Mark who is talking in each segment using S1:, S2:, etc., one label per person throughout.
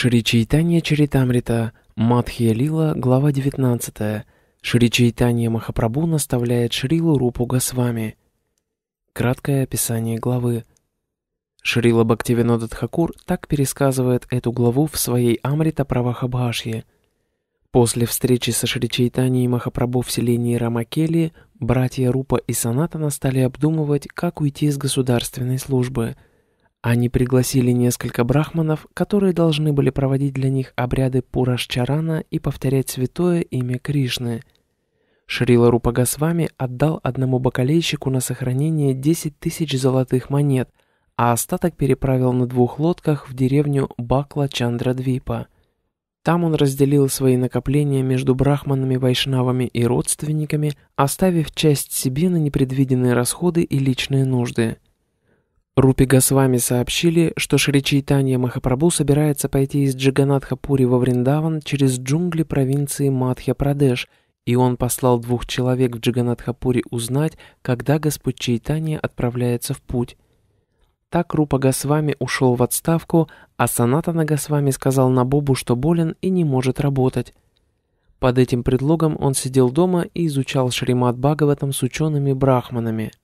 S1: Шри Чайтанья Чаритамрита, Мадхья Лила, глава 19. Шри Чайтанья Махапрабху наставляет Шрилу Рупу Госвами. Краткое описание главы. Шрила Бхактивинода Тхакур так пересказывает эту главу в своей Амрита Правахабхашье. После встречи со Шри Чайтаньей Махапрабху в селении Рамакели, братья Рупа и Санатана стали обдумывать, как уйти из государственной службы – они пригласили несколько брахманов, которые должны были проводить для них обряды Пурашчарана и повторять святое имя Кришны. Шрила Рупагасвами отдал одному бокалейщику на сохранение 10 тысяч золотых монет, а остаток переправил на двух лодках в деревню Бакла Чандрадвипа. Там он разделил свои накопления между брахманами, вайшнавами и родственниками, оставив часть себе на непредвиденные расходы и личные нужды – Рупи Госвами сообщили, что Шри Чайтанья Махапрабху собирается пойти из Джаганатхапури во Вриндаван через джунгли провинции мадхья прадеш и он послал двух человек в Джаганатхапури узнать, когда Господь Чайтанья отправляется в путь. Так Рупа Госвами ушел в отставку, а Санатана Госвами сказал Набобу, что болен и не может работать. Под этим предлогом он сидел дома и изучал Шримад Бхагаватам с учеными-брахманами –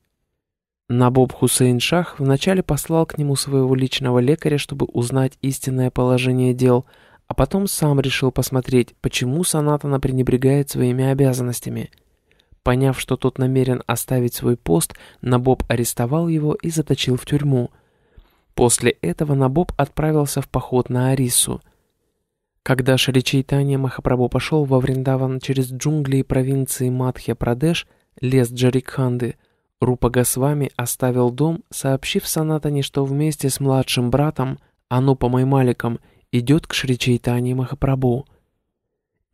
S1: Набоб Хусейн Шах вначале послал к нему своего личного лекаря, чтобы узнать истинное положение дел, а потом сам решил посмотреть, почему Санатана пренебрегает своими обязанностями. Поняв, что тот намерен оставить свой пост, Набоб арестовал его и заточил в тюрьму. После этого Набоб отправился в поход на Арису. Когда Шри Чайтанья Махапрабху пошел во Вриндаван через джунгли и провинции Мадхья-Прадеш, лес Джарикханды – Рупа Госвами оставил дом, сообщив Санатане, что вместе с младшим братом, Анупом и Маликом, идет к Шри Чайтани Махапрабху.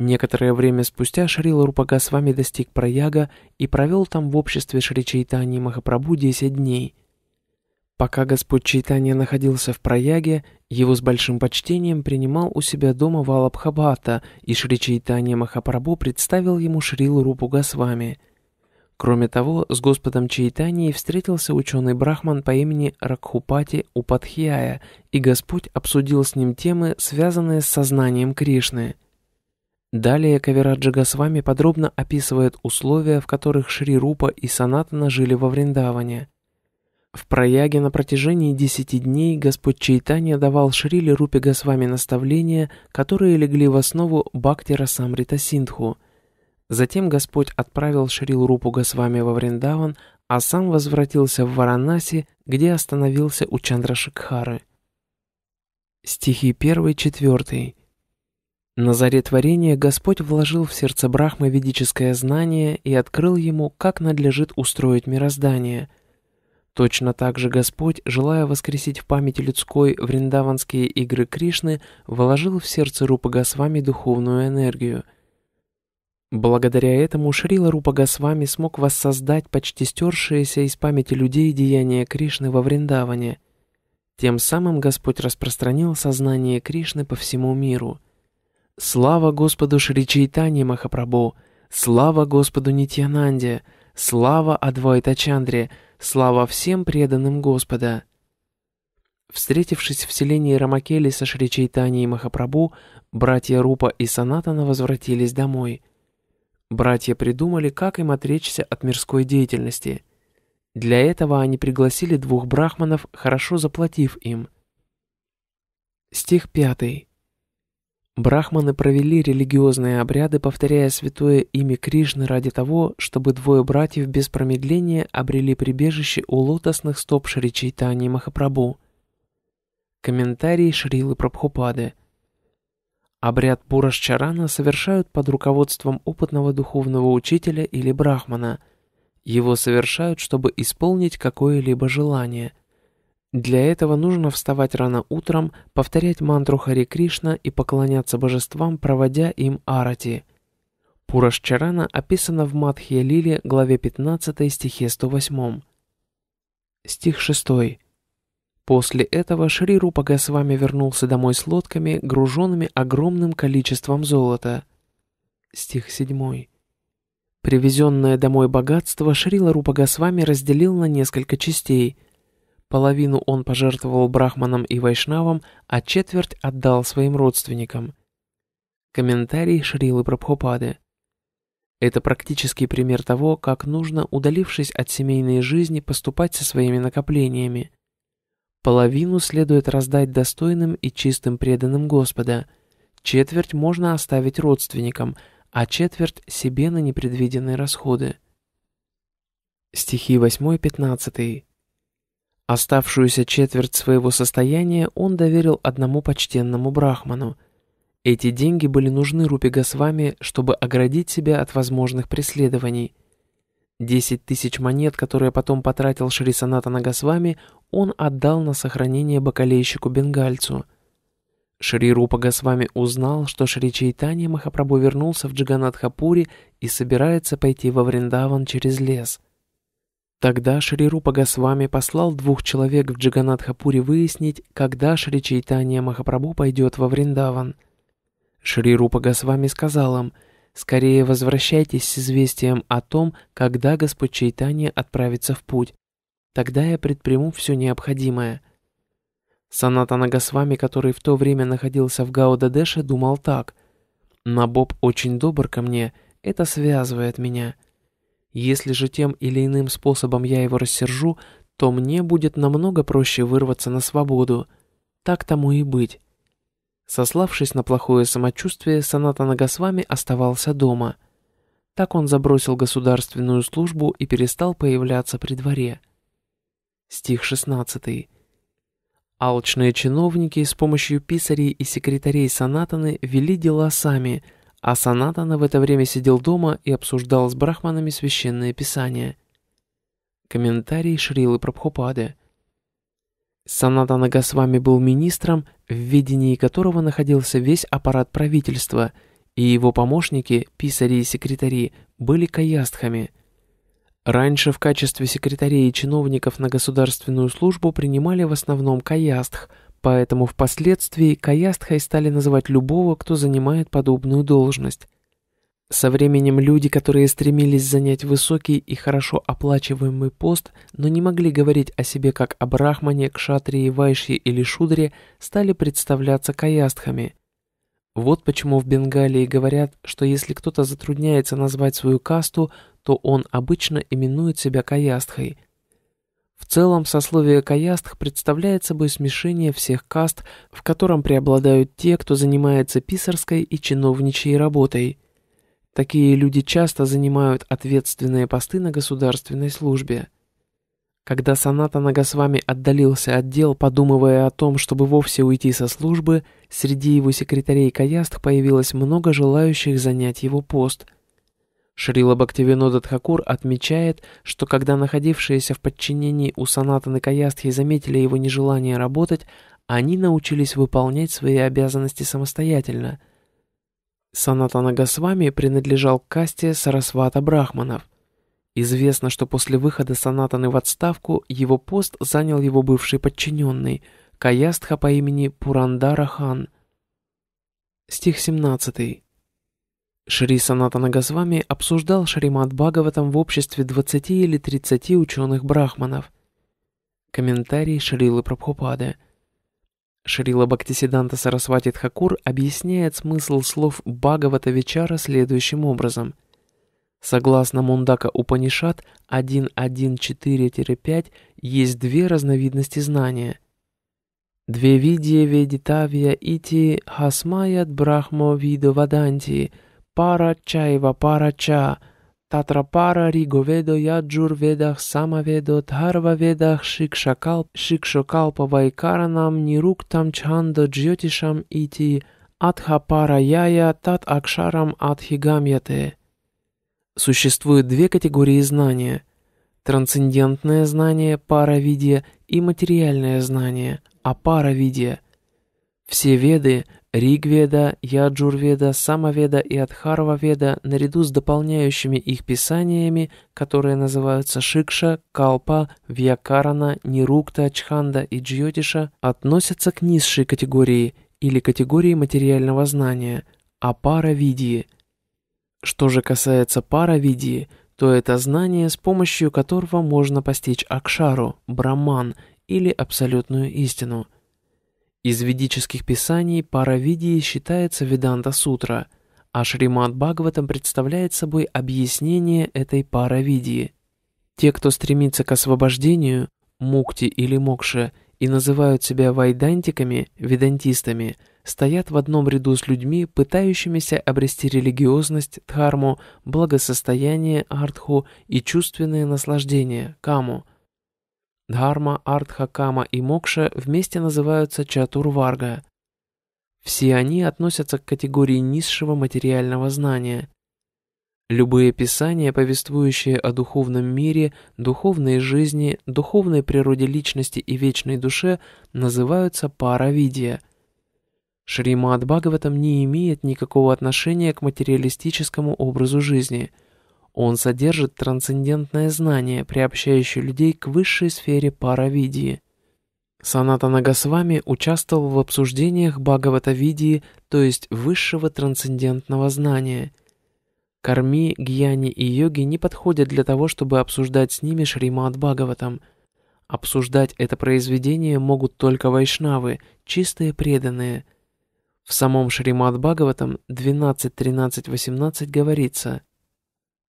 S1: Некоторое время спустя Шрила Рупа Госвами достиг Праяга и провел там в обществе Шри Чайтани Махапрабху 10 дней. Пока Господь Чайтанья находился в Прояге, его с большим почтением принимал у себя дома Валабхабата, и Шри Чайтанья Махапрабху представил ему Шрилу Рупу Госвами – Кроме того, с Господом Чайтани встретился ученый-брахман по имени Ракхупати Упадхьяя, и Господь обсудил с ним темы, связанные с сознанием Кришны. Далее Кавираджа Госвами подробно описывает условия, в которых Шри Рупа и Санатана жили во Вриндаване. В прояге на протяжении десяти дней Господь Чайтанья давал Шри Рупе Госвами наставления, которые легли в основу Бхакти Самрита Синдху – Затем Господь отправил Шрил Рупу Госвами во Вриндаван, а сам возвратился в Варанаси, где остановился у Чандрашикхары. Стихи 1-4. На заре творения Господь вложил в сердце Брахмы ведическое знание и открыл ему, как надлежит устроить мироздание – Точно так же Господь, желая воскресить в памяти людской вриндаванские игры Кришны, вложил в сердце Рупа Госвами духовную энергию – Благодаря этому Шрила Рупа Госвами смог воссоздать почти стершиеся из памяти людей деяния Кришны во Вриндаване. Тем самым Господь распространил сознание Кришны по всему миру. Слава Господу Шри Чайтани Махапрабху! Слава Господу Нитьянанде! Слава Адвайта Чандре! Слава всем преданным Господа! Встретившись в селении Рамакели со Шри Чайтани Махапрабху, братья Рупа и Санатана возвратились домой – Братья придумали, как им отречься от мирской деятельности. Для этого они пригласили двух брахманов, хорошо заплатив им. Стих 5. Брахманы провели религиозные обряды, повторяя святое имя Кришны ради того, чтобы двое братьев без промедления обрели прибежище у лотосных стоп Шри Чайтани Махапрабху. Комментарий Шрилы Прабхупады – Обряд Пурашчарана совершают под руководством опытного духовного учителя или брахмана. Его совершают, чтобы исполнить какое-либо желание. Для этого нужно вставать рано утром, повторять мантру Хари Кришна и поклоняться божествам, проводя им арати. Пурашчарана описана в Мадхья Лиле, главе 15, стихе 108. Стих 6. После этого Шри Рупа Госвами вернулся домой с лодками, груженными огромным количеством золота. Стих 7. Привезенное домой богатство Шрила Рупа Госвами разделил на несколько частей. Половину он пожертвовал брахманам и вайшнавам, а четверть отдал своим родственникам. Комментарий Шрилы Прабхупады. Это практический пример того, как нужно, удалившись от семейной жизни, поступать со своими накоплениями – Половину следует раздать достойным и чистым преданным Господа. Четверть можно оставить родственникам, а четверть себе на непредвиденные расходы. Стихи 8-15. Оставшуюся четверть своего состояния он доверил одному почтенному брахману. Эти деньги были нужны Рупи Госвами, чтобы оградить себя от возможных преследований. Десять тысяч монет, которые потом потратил Шри на Госвами, он отдал на сохранение бакалейщику-бенгальцу. Шри Рупа Госвами узнал, что Шри Чайтани Махапрабу вернулся в Джиганатхапури и собирается пойти во Вриндаван через лес. Тогда Шри Рупа Госвами послал двух человек в Джиганатхапури выяснить, когда Шри Чайтанья Махапрабу пойдет во Вриндаван. Шри Рупа Госвами сказал им – скорее возвращайтесь с известием о том, когда Господь Чайтанья отправится в путь, Тогда я предприму все необходимое. Саната Нагасвами, который в то время находился в Гаудадеше, думал так. на Боб очень добр ко мне, это связывает меня. Если же тем или иным способом я его рассержу, то мне будет намного проще вырваться на свободу. Так тому и быть». Сославшись на плохое самочувствие, Саната Нагасвами оставался дома. Так он забросил государственную службу и перестал появляться при дворе – стих 16. Алчные чиновники с помощью писарей и секретарей Санатаны вели дела сами, а Санатана в это время сидел дома и обсуждал с брахманами священное писание. Комментарий Шрилы Прабхупады. Санатана Госвами был министром, в ведении которого находился весь аппарат правительства, и его помощники, писари и секретари, были каястхами – Раньше в качестве секретарей и чиновников на государственную службу принимали в основном каястх, поэтому впоследствии каястхой стали называть любого, кто занимает подобную должность. Со временем люди, которые стремились занять высокий и хорошо оплачиваемый пост, но не могли говорить о себе как о брахмане, кшатрии, вайше или шудре, стали представляться каястхами. Вот почему в Бенгалии говорят, что если кто-то затрудняется назвать свою касту, то он обычно именует себя каястхой. В целом, сословие каястх представляет собой смешение всех каст, в котором преобладают те, кто занимается писарской и чиновничьей работой. Такие люди часто занимают ответственные посты на государственной службе. Когда Саната Нагасвами отдалился от дел, подумывая о том, чтобы вовсе уйти со службы, среди его секретарей Каястх появилось много желающих занять его пост – Шрила Бхактивинода Дхакур отмечает, что когда находившиеся в подчинении у Санатаны Каястхи заметили его нежелание работать, они научились выполнять свои обязанности самостоятельно. Санатана Госвами принадлежал к касте Сарасвата Брахманов. Известно, что после выхода Санатаны в отставку его пост занял его бывший подчиненный, Каястха по имени Пурандара Хан. Стих 17. Шри Санатана Госвами обсуждал Шримад Бхагаватам в обществе 20 или 30 ученых-брахманов. Комментарий Шрилы Прабхупады. Шрила Бхактисиданта Сарасвати Тхакур объясняет смысл слов Бхагавата Вичара следующим образом. Согласно Мундака Упанишат 1.1.4-5 есть две разновидности знания – Две видия ведитавия ити хасмаят брахмо видо ваданти – пара чаева пара ча, татра пара риговедо яджур ведах сама ведо дхарва ведах шикшакал шикшокалпа вайкаранам нируктам чанда джьотишам ити атха пара яя тат акшарам адхигамьяте. Существует две категории знания – трансцендентное знание пара паравидья и материальное знание а пара апаравидья. Все веды – Ригведа, Яджурведа, Самоведа и Адхарваведа, наряду с дополняющими их писаниями, которые называются Шикша, Калпа, Вьякарана, Нирукта, Чханда и Джьотиша, относятся к низшей категории или категории материального знания, а паравидии. Что же касается паравидии, то это знание, с помощью которого можно постичь Акшару, Браман или абсолютную истину – из ведических писаний Паравидии считается Веданта-сутра, а Шримад Бхагаватам представляет собой объяснение этой Паравидии. Те, кто стремится к освобождению, мукти или мокше, и называют себя вайдантиками, ведантистами, стоят в одном ряду с людьми, пытающимися обрести религиозность, дхарму, благосостояние, артху и чувственное наслаждение, каму, Дхарма, Артха, Кама и Мокша вместе называются Чатурварга. Все они относятся к категории низшего материального знания. Любые писания, повествующие о духовном мире, духовной жизни, духовной природе личности и вечной душе, называются паравидия. Шримад Бхагаватам не имеет никакого отношения к материалистическому образу жизни – он содержит трансцендентное знание, приобщающее людей к высшей сфере паравидии. Саната Нагасвами участвовал в обсуждениях Бхагаватавидии, то есть высшего трансцендентного знания. Карми, гьяни и йоги не подходят для того, чтобы обсуждать с ними Шримад Бхагаватам. Обсуждать это произведение могут только вайшнавы, чистые преданные. В самом Шримад Бхагаватам 12.13.18 говорится –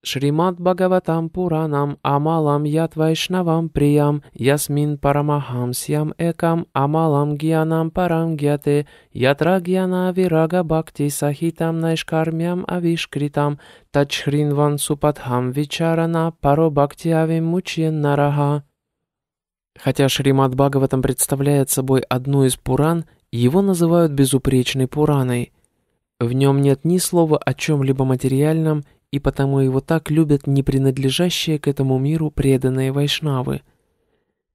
S1: Шримат Бхагаватам Пуранам Амалам Ят Вайшнавам Приям Ясмин Парамахам Сьям Экам Амалам Гьянам Парам Гьяте Ятра Гьяна Вирага Бхакти Сахитам Найшкармям Авишкритам Тачхринван Супатхам Вичарана Паро Бхакти Авим Мучьен Нараха Хотя Шримат Бхагаватам представляет собой одну из Пуран, его называют безупречной Пураной – в нем нет ни слова о чем-либо материальном и потому его так любят не принадлежащие к этому миру преданные вайшнавы.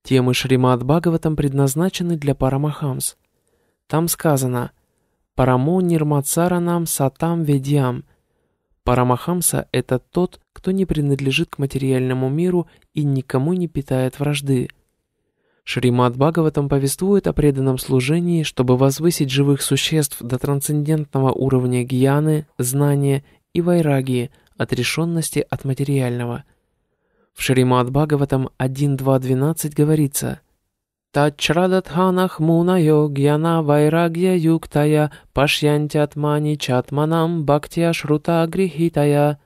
S1: Темы Шримад Бхагаватам предназначены для Парамахамс. Там сказано «Парамо нирмацаранам сатам ведьям». Парамахамса – это тот, кто не принадлежит к материальному миру и никому не питает вражды. Шримад Бхагаватам повествует о преданном служении, чтобы возвысить живых существ до трансцендентного уровня гьяны, знания и вайрагии – отрешенности от материального. В Шримад Бхагаватам 1.2.12 говорится «Тачрадатханах мунайо йогьяна вайрагья юктая пашьянтятмани чатманам бхактия шрута грихитая»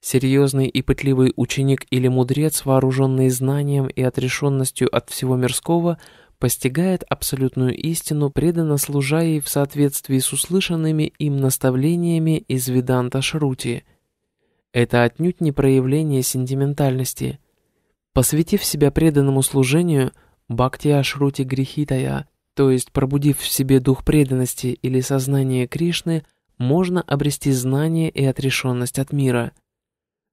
S1: Серьезный и пытливый ученик или мудрец, вооруженный знанием и отрешенностью от всего мирского, постигает абсолютную истину, преданно служа ей в соответствии с услышанными им наставлениями из Веданта Шрути – это отнюдь не проявление сентиментальности. Посвятив себя преданному служению, бхакти ашрути грехитая, то есть пробудив в себе дух преданности или сознание Кришны, можно обрести знание и отрешенность от мира.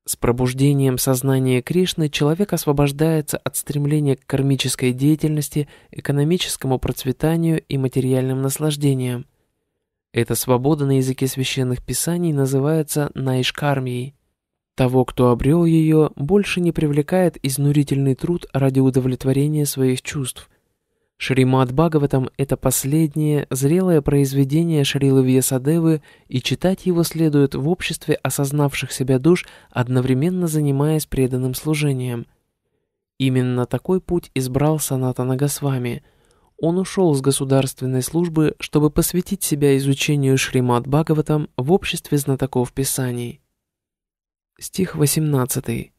S1: С пробуждением сознания Кришны человек освобождается от стремления к кармической деятельности, экономическому процветанию и материальным наслаждениям. Эта свобода на языке священных писаний называется найшкармией. Того, кто обрел ее, больше не привлекает изнурительный труд ради удовлетворения своих чувств. Шримад Бхагаватам – это последнее зрелое произведение Шрилы Вьясадевы, и читать его следует в обществе осознавших себя душ, одновременно занимаясь преданным служением. Именно такой путь избрал Санатана Госвами. Он ушел с государственной службы, чтобы посвятить себя изучению Шримад Бхагаватам в обществе знатоков писаний. Стих 18.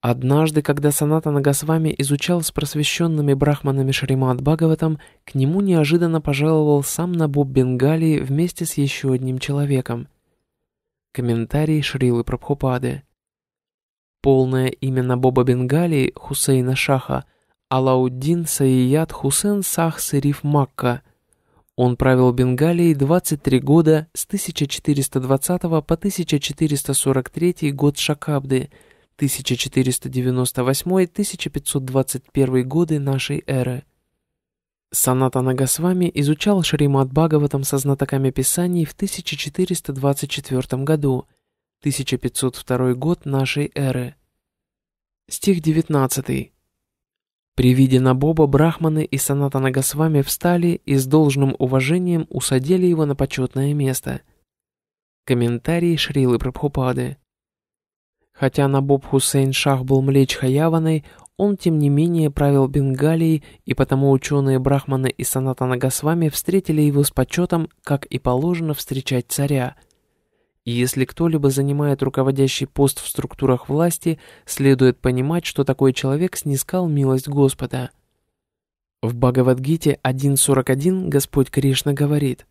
S1: Однажды, когда Саната Нагасвами изучал с просвещенными брахманами Шримад Бхагаватам, к нему неожиданно пожаловал сам Набуб Бенгали вместе с еще одним человеком. Комментарий Шрилы Прабхупады. Полное имя Набоба Бенгали Хусейна Шаха Алауддин Саият Хусен Сах Сыриф Макка – он правил Бенгалией 23 года с 1420 по 1443 год Шакабды, 1498-1521 годы нашей эры. Саната Нагасвами изучал Шримад Бхагаватам со знатоками писаний в 1424 году, 1502 год нашей эры. Стих 19. При виде на Боба брахманы и Санатана Госвами встали и с должным уважением усадили его на почетное место. Комментарий Шрилы Прабхупады. Хотя Набоб Хусейн Шах был млечь Хаяваной, он тем не менее правил Бенгалией, и потому ученые брахманы и Санатана Госвами встретили его с почетом, как и положено встречать царя. И если кто-либо занимает руководящий пост в структурах власти, следует понимать, что такой человек снискал милость Господа. В Бхагавадгите 1.41 Господь Кришна говорит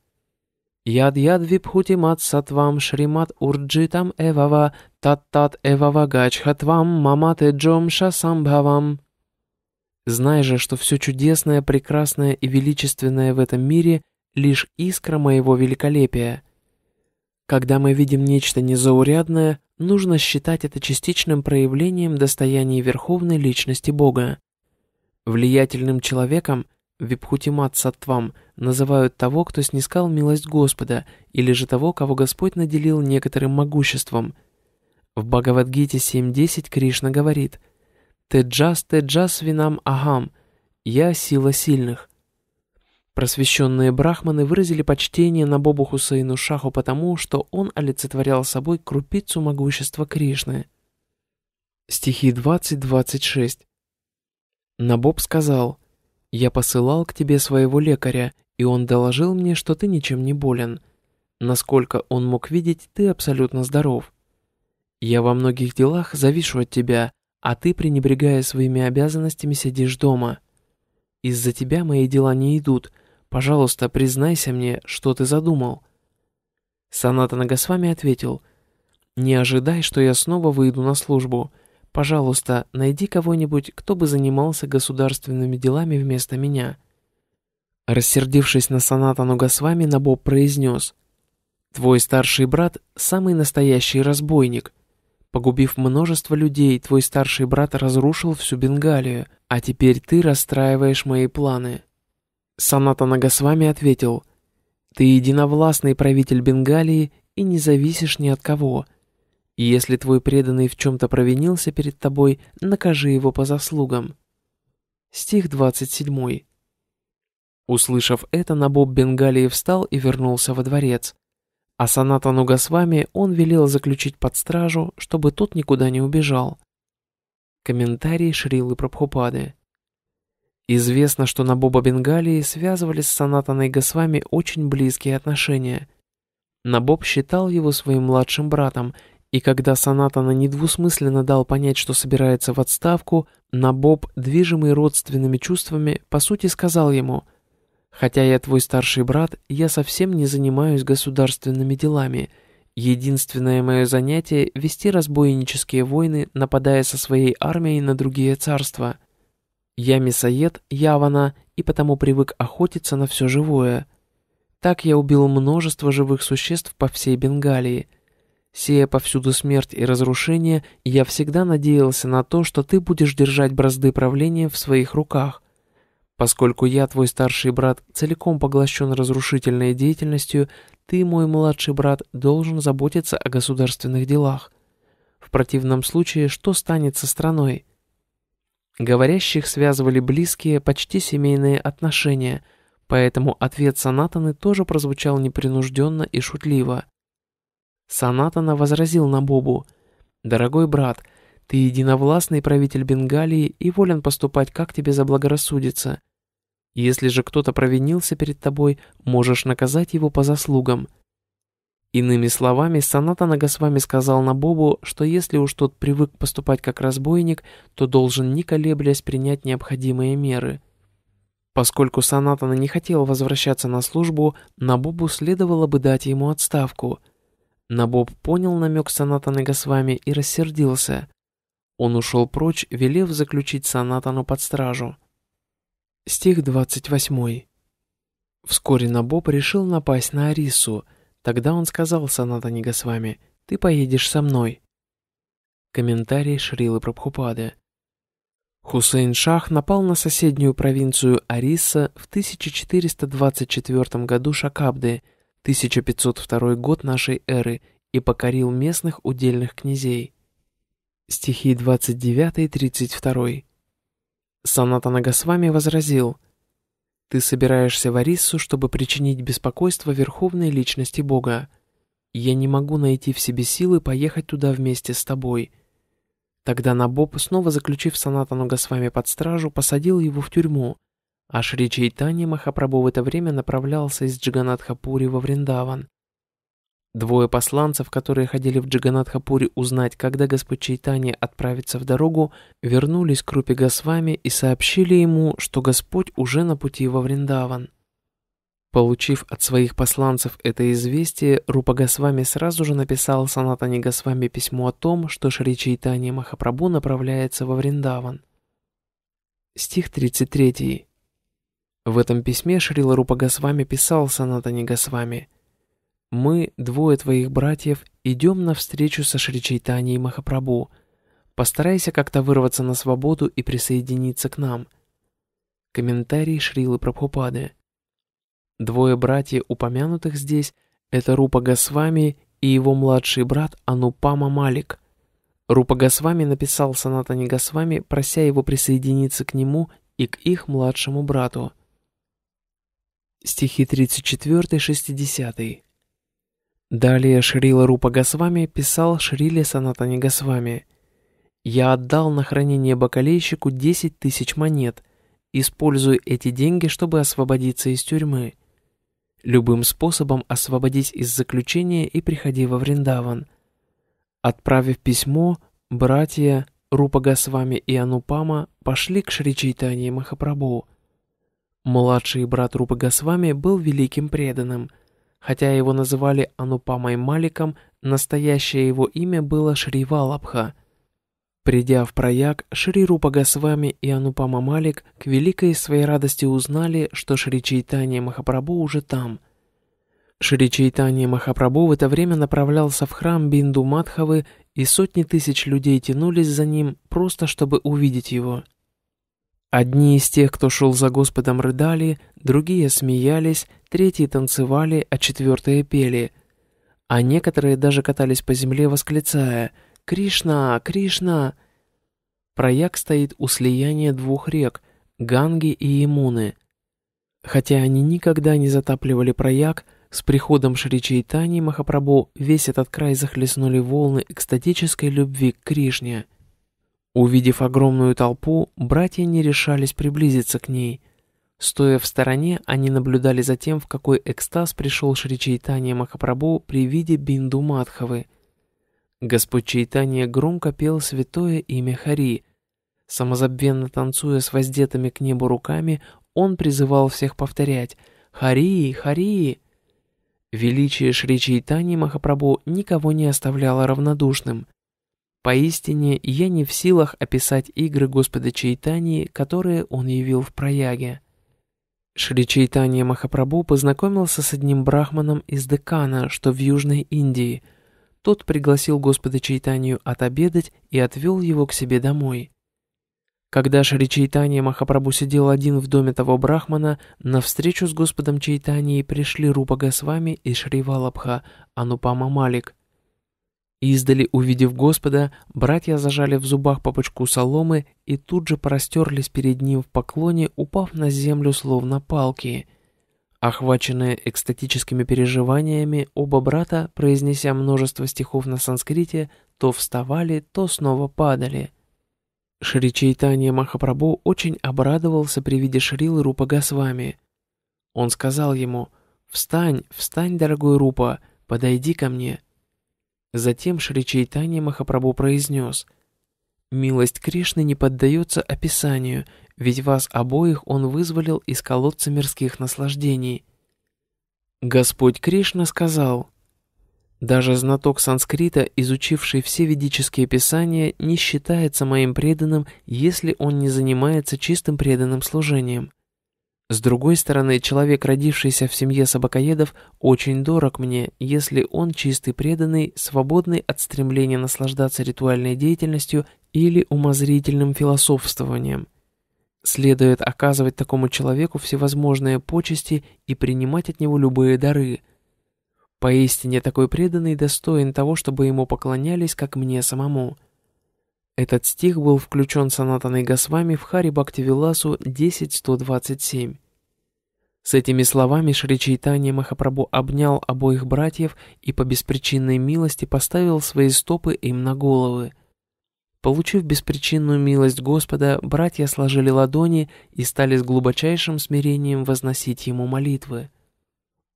S1: «Яд яд випхутимат сатвам шримат урджитам эвава тат тат эвава гачхатвам мамате джом шасамбхавам». Знай же, что все чудесное, прекрасное и величественное в этом мире – лишь искра моего великолепия – когда мы видим нечто незаурядное, нужно считать это частичным проявлением достояния верховной личности Бога. Влиятельным человеком випхутимат саттвам называют того, кто снискал милость Господа, или же того, кого Господь наделил некоторым могуществом. В Бхагавадгите 7.10 Кришна говорит «Теджас, теджас винам агам» «Я сила сильных». Просвещенные брахманы выразили почтение на Набобу Хусейну Шаху потому, что он олицетворял собой крупицу могущества Кришны. Стихи 20-26 Набоб сказал, «Я посылал к тебе своего лекаря, и он доложил мне, что ты ничем не болен. Насколько он мог видеть, ты абсолютно здоров. Я во многих делах завишу от тебя, а ты, пренебрегая своими обязанностями, сидишь дома. Из-за тебя мои дела не идут, — Пожалуйста, признайся мне, что ты задумал». Саната Нагасвами ответил, «Не ожидай, что я снова выйду на службу. Пожалуйста, найди кого-нибудь, кто бы занимался государственными делами вместо меня». Рассердившись на Саната Нагасвами, Набоб произнес, «Твой старший брат – самый настоящий разбойник». Погубив множество людей, твой старший брат разрушил всю Бенгалию, а теперь ты расстраиваешь мои планы. Саната Нагасвами ответил, «Ты единовластный правитель Бенгалии и не зависишь ни от кого. если твой преданный в чем-то провинился перед тобой, накажи его по заслугам». Стих 27. Услышав это, Набоб Бенгалии встал и вернулся во дворец. А Санатану Госвами он велел заключить под стражу, чтобы тот никуда не убежал. Комментарий Шрилы Прабхупады. Известно, что на Боба Бенгалии связывались с Санатаной Госвами очень близкие отношения. Набоб считал его своим младшим братом, и когда Санатана недвусмысленно дал понять, что собирается в отставку, Набоб, движимый родственными чувствами, по сути сказал ему «Хотя я твой старший брат, я совсем не занимаюсь государственными делами. Единственное мое занятие – вести разбойнические войны, нападая со своей армией на другие царства». Я мясоед явно и потому привык охотиться на все живое. Так я убил множество живых существ по всей Бенгалии. Сея повсюду смерть и разрушение, я всегда надеялся на то, что ты будешь держать бразды правления в своих руках. Поскольку я, твой старший брат, целиком поглощен разрушительной деятельностью, ты, мой младший брат, должен заботиться о государственных делах. В противном случае, что станет со страной?» Говорящих связывали близкие, почти семейные отношения, поэтому ответ Санатаны тоже прозвучал непринужденно и шутливо. Санатана возразил на Бобу. «Дорогой брат, ты единовластный правитель Бенгалии и волен поступать, как тебе заблагорассудится. Если же кто-то провинился перед тобой, можешь наказать его по заслугам». Иными словами, Саната Нагасвами сказал Набобу, что если уж тот привык поступать как разбойник, то должен, не колеблясь, принять необходимые меры. Поскольку Санатана не хотел возвращаться на службу, Набобу следовало бы дать ему отставку. Набоб понял намек Санатаны Госвами и рассердился. Он ушел прочь, велев заключить Санатану под стражу. Стих 28. Вскоре Набоб решил напасть на Арису – Тогда он сказал с вами, «Ты поедешь со мной». Комментарий Шрилы Прабхупады. Хусейн Шах напал на соседнюю провинцию Ариса в 1424 году Шакабды, 1502 год нашей эры, и покорил местных удельных князей. Стихи 29-32. Саната Нагасвами возразил – ты собираешься в Ариссу, чтобы причинить беспокойство верховной личности Бога. Я не могу найти в себе силы поехать туда вместе с тобой». Тогда Набоб, снова заключив Санатану Госвами под стражу, посадил его в тюрьму, а Шри Чайтани Махапрабху в это время направлялся из Джиганатхапури во Вриндаван. Двое посланцев, которые ходили в Джаганатхапуре узнать, когда Господь Чайтанья отправится в дорогу, вернулись к Рупе Госвами и сообщили ему, что Господь уже на пути во Вриндаван. Получив от своих посланцев это известие, Рупа Госвами сразу же написал Санатани Госвами письмо о том, что Шри Чайтанья Махапрабу направляется во Вриндаван. Стих 33. В этом письме Шрила Рупа Госвами писал Санатани Госвами – мы, двое твоих братьев, идем навстречу со Шричайтани и Махапрабу. Постарайся как-то вырваться на свободу и присоединиться к нам. Комментарий Шрилы Прабхупады. Двое братьев, упомянутых здесь, это Рупа Госвами и его младший брат Анупама Малик. Рупа Госвами написал Санатани Госвами, прося его присоединиться к нему и к их младшему брату. Стихи 34-60. Далее Шрила Рупа Госвами писал Шриле Санатане Госвами. «Я отдал на хранение бакалейщику 10 тысяч монет, используя эти деньги, чтобы освободиться из тюрьмы. Любым способом освободись из заключения и приходи во Вриндаван. Отправив письмо, братья Рупа Госвами и Анупама пошли к Шри Чайтании Махапрабху. Младший брат Рупа Госвами был великим преданным – Хотя его называли Анупамой Маликом, настоящее его имя было Шри Валабха. Придя в прояк, Шри Рупа Госвами и Анупама Малик к великой своей радости узнали, что Шри Чайтанья Махапрабу уже там. Шри Чайтанья Махапрабу в это время направлялся в храм Бинду Мадхавы, и сотни тысяч людей тянулись за ним, просто чтобы увидеть его. Одни из тех, кто шел за Господом, рыдали, другие смеялись, третьи танцевали, а четвертые пели. А некоторые даже катались по земле, восклицая «Кришна! Кришна!». Прояк стоит у слияния двух рек – Ганги и Имуны. Хотя они никогда не затапливали прояк, с приходом Шри Чайтани Махапрабху весь этот край захлестнули волны экстатической любви к Кришне. Увидев огромную толпу, братья не решались приблизиться к ней – Стоя в стороне, они наблюдали за тем, в какой экстаз пришел Шри Чайтанья Махапрабху при виде Бинду Мадхавы. Господь Чайтанья громко пел святое имя Хари. Самозабвенно танцуя с воздетыми к небу руками, он призывал всех повторять «Хари! Хари!». Величие Шри Чайтанья Махапрабху никого не оставляло равнодушным. Поистине, я не в силах описать игры Господа Чайтани, которые он явил в прояге. Шри Чайтанья Махапрабху познакомился с одним брахманом из Декана, что в Южной Индии. Тот пригласил Господа Чайтанью отобедать и отвел его к себе домой. Когда Шри Чайтанья Махапрабху сидел один в доме того брахмана, на встречу с Господом Чайтанией пришли Рупа Госвами и Шри Валабха, Анупама Малик – Издали, увидев Господа, братья зажали в зубах папочку соломы и тут же простерлись перед ним в поклоне, упав на землю словно палки. Охваченные экстатическими переживаниями, оба брата, произнеся множество стихов на санскрите, то вставали, то снова падали. Шри Чайтанья Махапрабху очень обрадовался при виде Шрилы Рупа Госвами. Он сказал ему «Встань, встань, дорогой Рупа, подойди ко мне». Затем Шри Чайтанья Махапрабху произнес, «Милость Кришны не поддается описанию, ведь вас обоих он вызволил из колодца мирских наслаждений». Господь Кришна сказал, «Даже знаток санскрита, изучивший все ведические писания, не считается моим преданным, если он не занимается чистым преданным служением». С другой стороны, человек, родившийся в семье собакоедов, очень дорог мне, если он чистый преданный, свободный от стремления наслаждаться ритуальной деятельностью или умозрительным философствованием. Следует оказывать такому человеку всевозможные почести и принимать от него любые дары. Поистине такой преданный достоин того, чтобы ему поклонялись, как мне самому. Этот стих был включен санатаной Госвами в Хари Бхактивиласу 10.127. С этими словами Шри Чайтанья Махапрабху обнял обоих братьев и по беспричинной милости поставил свои стопы им на головы. Получив беспричинную милость Господа, братья сложили ладони и стали с глубочайшим смирением возносить ему молитвы.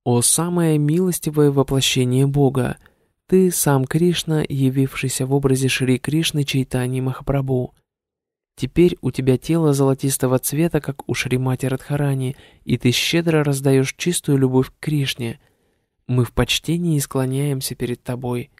S1: «О самое милостивое воплощение Бога! ты сам Кришна, явившийся в образе Шри Кришны Чайтани Махапрабху. Теперь у тебя тело золотистого цвета, как у Шримати Радхарани, и ты щедро раздаешь чистую любовь к Кришне. Мы в почтении склоняемся перед тобой.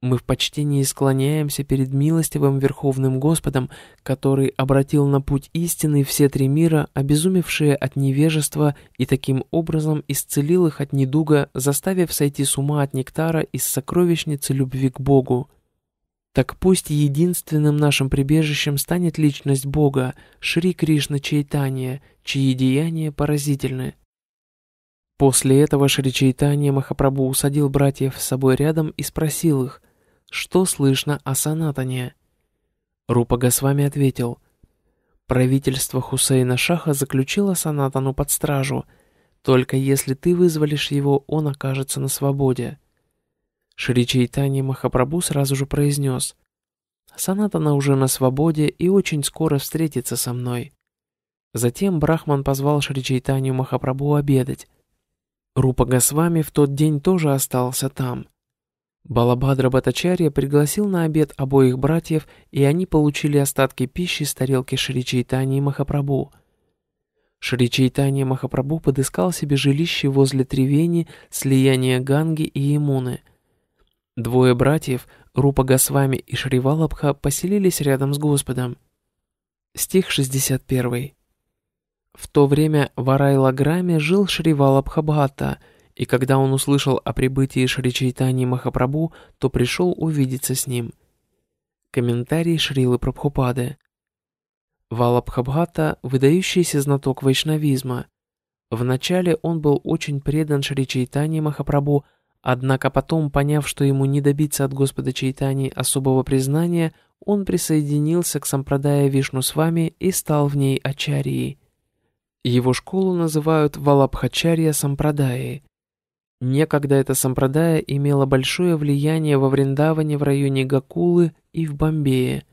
S1: Мы в почтении склоняемся перед милостивым Верховным Господом, который обратил на путь истины все три мира, обезумевшие от невежества, и таким образом исцелил их от недуга, заставив сойти с ума от нектара из сокровищницы любви к Богу. Так пусть единственным нашим прибежищем станет личность Бога, Шри Кришна Чайтания, чьи деяния поразительны. После этого Шри Чайтанья Махапрабху усадил братьев с собой рядом и спросил их, что слышно о Санатане?» Рупа Госвами ответил, «Правительство Хусейна Шаха заключило Санатану под стражу, только если ты вызволишь его, он окажется на свободе». Шри Чайтани Махапрабху сразу же произнес, «Санатана уже на свободе и очень скоро встретится со мной». Затем Брахман позвал Шри Чайтанию Махапрабху обедать. Рупа Госвами в тот день тоже остался там – Балабадра Батачарья пригласил на обед обоих братьев, и они получили остатки пищи с тарелки Шри Чайтани Махапрабху. Шри Чайтани Махапрабху подыскал себе жилище возле Тревени, слияния Ганги и Имуны. Двое братьев, Рупа Госвами и Шри Валабха, поселились рядом с Господом. Стих 61. В то время в Арайлаграме жил Шри Валабхабхата – и когда он услышал о прибытии Шри Махапрабу, то пришел увидеться с ним. Комментарий Шрилы Прабхупады. Валабхабхата – выдающийся знаток вайшнавизма. Вначале он был очень предан Шри Чайтани Махапрабху, однако потом, поняв, что ему не добиться от Господа Чайтани особого признания, он присоединился к сампрадая Вишну с вами и стал в ней ачарией. Его школу называют Валабхачарья Сампрадаи. Некогда эта сампрадая имела большое влияние во Вриндаване в районе Гакулы и в Бомбее.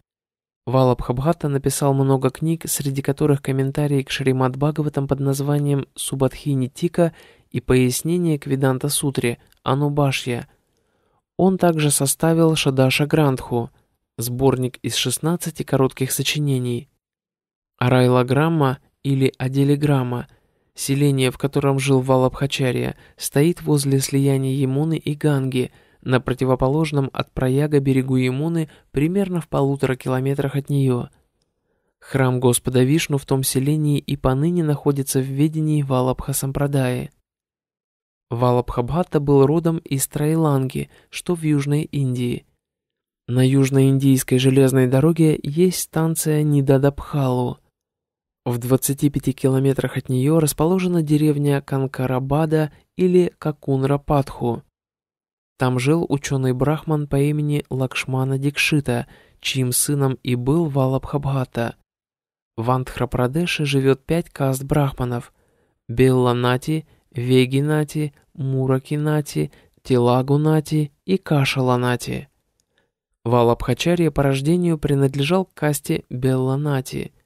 S1: Валабхабхата написал много книг, среди которых комментарии к Шримад Бхагаватам под названием Субадхини Тика и пояснение к Веданта Сутре Анубашья. Он также составил Шадаша Грандху, сборник из 16 коротких сочинений. Арайлаграмма или Аделиграмма – Селение, в котором жил Валабхачария, стоит возле слияния Ямуны и Ганги, на противоположном от Прояга берегу Ямуны примерно в полутора километрах от нее. Храм Господа Вишну в том селении и поныне находится в ведении Валабха Сампрадаи. Валабхабхата был родом из Трайланги, что в Южной Индии. На южно-индийской железной дороге есть станция Нидадабхалу – в 25 километрах от нее расположена деревня Канкарабада или Какунрападху. Там жил ученый-брахман по имени Лакшмана Дикшита, чьим сыном и был Валабхабхата. В Антхрапрадеше живет пять каст брахманов – Белланати, Вегинати, Муракинати, Телагунати и Кашаланати. Валабхачарья по рождению принадлежал к касте Белланати –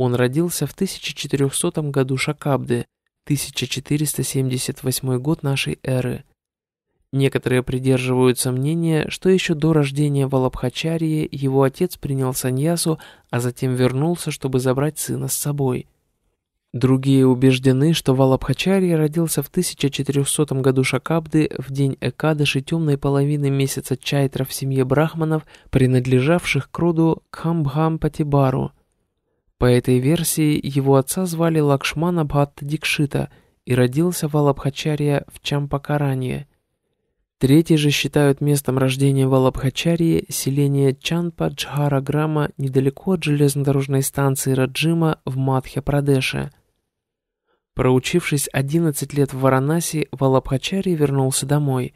S1: он родился в 1400 году Шакабды, 1478 год нашей эры. Некоторые придерживаются мнения, что еще до рождения Валабхачарии его отец принял саньясу, а затем вернулся, чтобы забрать сына с собой. Другие убеждены, что Валабхачарья родился в 1400 году Шакабды в день Экадыши темной половины месяца Чайтра в семье брахманов, принадлежавших к роду Кхамбхампатибару – по этой версии, его отца звали Лакшмана Бхатта Дикшита и родился в Валабхачарья в Чампакаране. Третьи же считают местом рождения Валабхачарьи селение Чанпа Джхараграма недалеко от железнодорожной станции Раджима в Мадхя-Прадеше. Проучившись 11 лет в Варанаси, Валабхачарьи вернулся домой.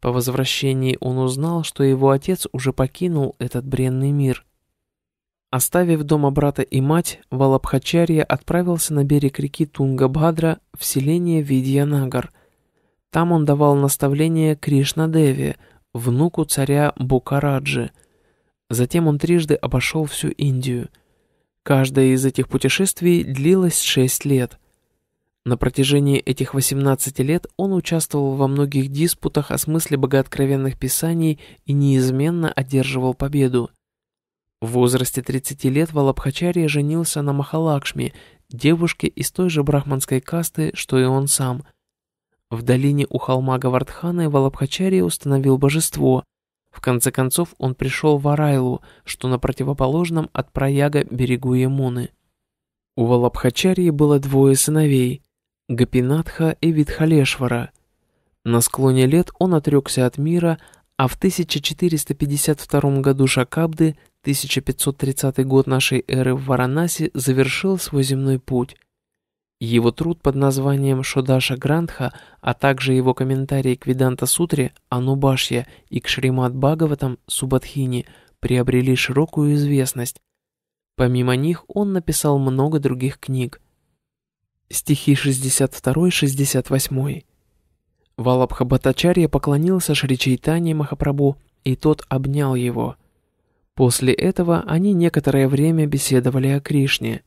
S1: По возвращении он узнал, что его отец уже покинул этот бренный мир. Оставив дома брата и мать, Валабхачарья отправился на берег реки Тунгабхадра в селение Видьянагар. Там он давал наставление Деве, внуку царя Букараджи. Затем он трижды обошел всю Индию. Каждое из этих путешествий длилось шесть лет. На протяжении этих 18 лет он участвовал во многих диспутах о смысле богооткровенных писаний и неизменно одерживал победу. В возрасте 30 лет Валабхачарья женился на Махалакшми, девушке из той же брахманской касты, что и он сам. В долине у холма Гавардханы Валабхачарья установил божество. В конце концов он пришел в Арайлу, что на противоположном от Праяга берегу Ямуны. У Валабхачарьи было двое сыновей – Гапинатха и Витхалешвара. На склоне лет он отрекся от мира, а в 1452 году Шакабды 1530 год нашей эры в Варанаси завершил свой земной путь. Его труд под названием Шодаша Грандха, а также его комментарии к Веданта Сутре, Анубашья и к Шримад Бхагаватам Субадхини приобрели широкую известность. Помимо них он написал много других книг. Стихи 62-68. Валабхабатачарья поклонился Шри Чайтани Махапрабу, и тот обнял его – После этого они некоторое время беседовали о Кришне.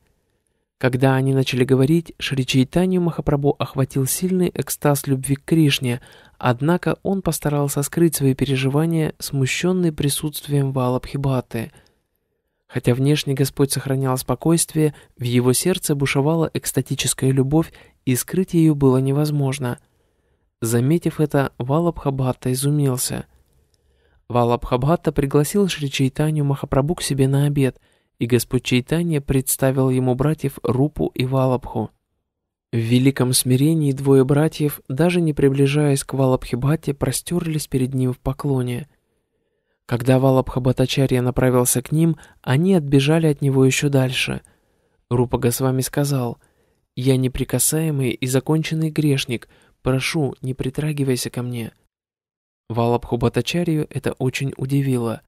S1: Когда они начали говорить, Шри Чайтанью Махапрабху охватил сильный экстаз любви к Кришне, однако он постарался скрыть свои переживания, смущенные присутствием Валабхибаты – Хотя внешне Господь сохранял спокойствие, в его сердце бушевала экстатическая любовь, и скрыть ее было невозможно. Заметив это, Валабхабата изумился. Валабхабхатта пригласил Шри Чайтанию Махапрабху к себе на обед, и Господь Чайтанья представил ему братьев Рупу и Валабху. В великом смирении двое братьев, даже не приближаясь к Валабхибхате, простерлись перед ним в поклоне. Когда Валабхабхатачарья направился к ним, они отбежали от него еще дальше. Рупа Госвами сказал, «Я неприкасаемый и законченный грешник, прошу, не притрагивайся ко мне». Валабху Батачарию это очень удивило.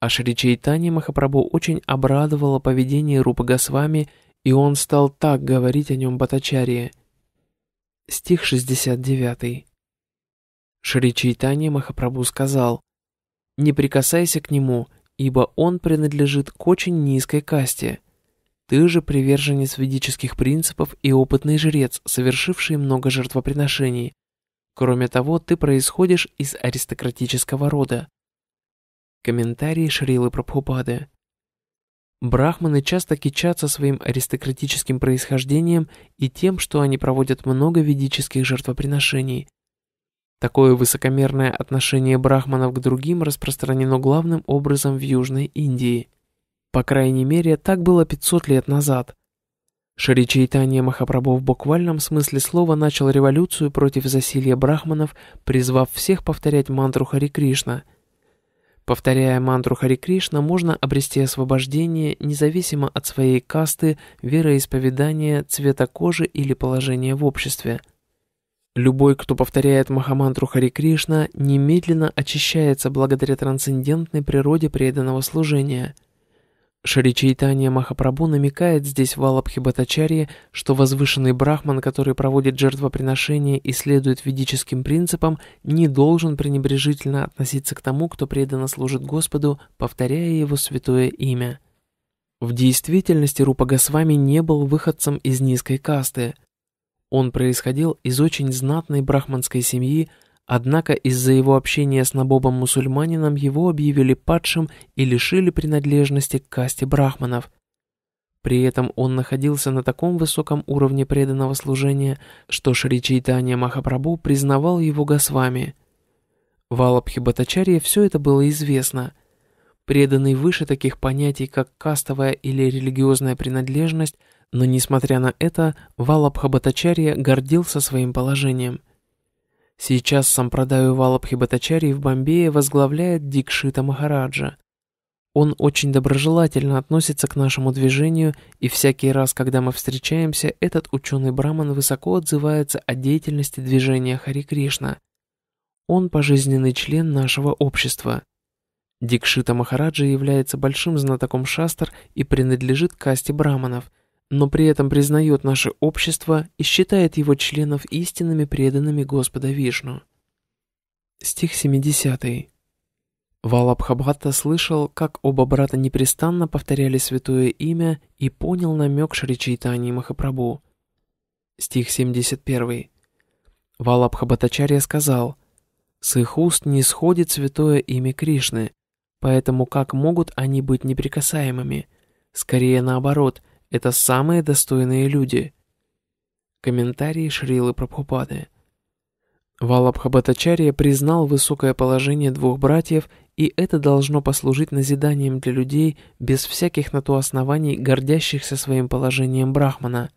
S1: А Шри Чайтани Махапрабху очень обрадовало поведение Рупа Госвами, и он стал так говорить о нем Батачарии. Стих 69. Шри Чайтани Махапрабху сказал, «Не прикасайся к нему, ибо он принадлежит к очень низкой касте. Ты же приверженец ведических принципов и опытный жрец, совершивший много жертвоприношений. Кроме того, ты происходишь из аристократического рода. Комментарии Шрилы Прабхупады. Брахманы часто кичатся своим аристократическим происхождением и тем, что они проводят много ведических жертвоприношений. Такое высокомерное отношение брахманов к другим распространено главным образом в Южной Индии. По крайней мере, так было 500 лет назад, Шри Чайтанья Махапрабху в буквальном смысле слова начал революцию против засилья брахманов, призвав всех повторять мантру Хари Кришна. Повторяя мантру Хари Кришна, можно обрести освобождение независимо от своей касты, вероисповедания, цвета кожи или положения в обществе. Любой, кто повторяет Махамантру Хари Кришна, немедленно очищается благодаря трансцендентной природе преданного служения – Шри Махапрабу намекает здесь в Алабхи что возвышенный брахман, который проводит жертвоприношение и следует ведическим принципам, не должен пренебрежительно относиться к тому, кто преданно служит Господу, повторяя его святое имя. В действительности Рупа Госвами не был выходцем из низкой касты. Он происходил из очень знатной брахманской семьи, Однако из-за его общения с набобом-мусульманином его объявили падшим и лишили принадлежности к касте брахманов. При этом он находился на таком высоком уровне преданного служения, что Шри Чайтанья Махапрабху признавал его госвами. Валабхи Батачарье все это было известно. Преданный выше таких понятий, как кастовая или религиозная принадлежность, но несмотря на это, Валабха Батачарья гордился своим положением – Сейчас Сампрадаю Валабхи Батачарий в Бомбее возглавляет Дикшита Махараджа. Он очень доброжелательно относится к нашему движению, и всякий раз, когда мы встречаемся, этот ученый-браман высоко отзывается о деятельности движения Хари Кришна. Он пожизненный член нашего общества. Дикшита Махараджа является большим знатоком шастр и принадлежит касте браманов – но при этом признает наше общество и считает его членов истинными преданными Господа Вишну. Стих 70. Валабхабхата слышал, как оба брата непрестанно повторяли святое имя и понял намек Шри Чайтани Махапрабху. Стих 71. Валабхабхатачарья сказал, «С их уст не сходит святое имя Кришны, поэтому как могут они быть неприкасаемыми? Скорее наоборот – это самые достойные люди. Комментарии Шрилы Прабхупады. Валабхабатачария признал высокое положение двух братьев, и это должно послужить назиданием для людей без всяких на то оснований, гордящихся своим положением брахмана.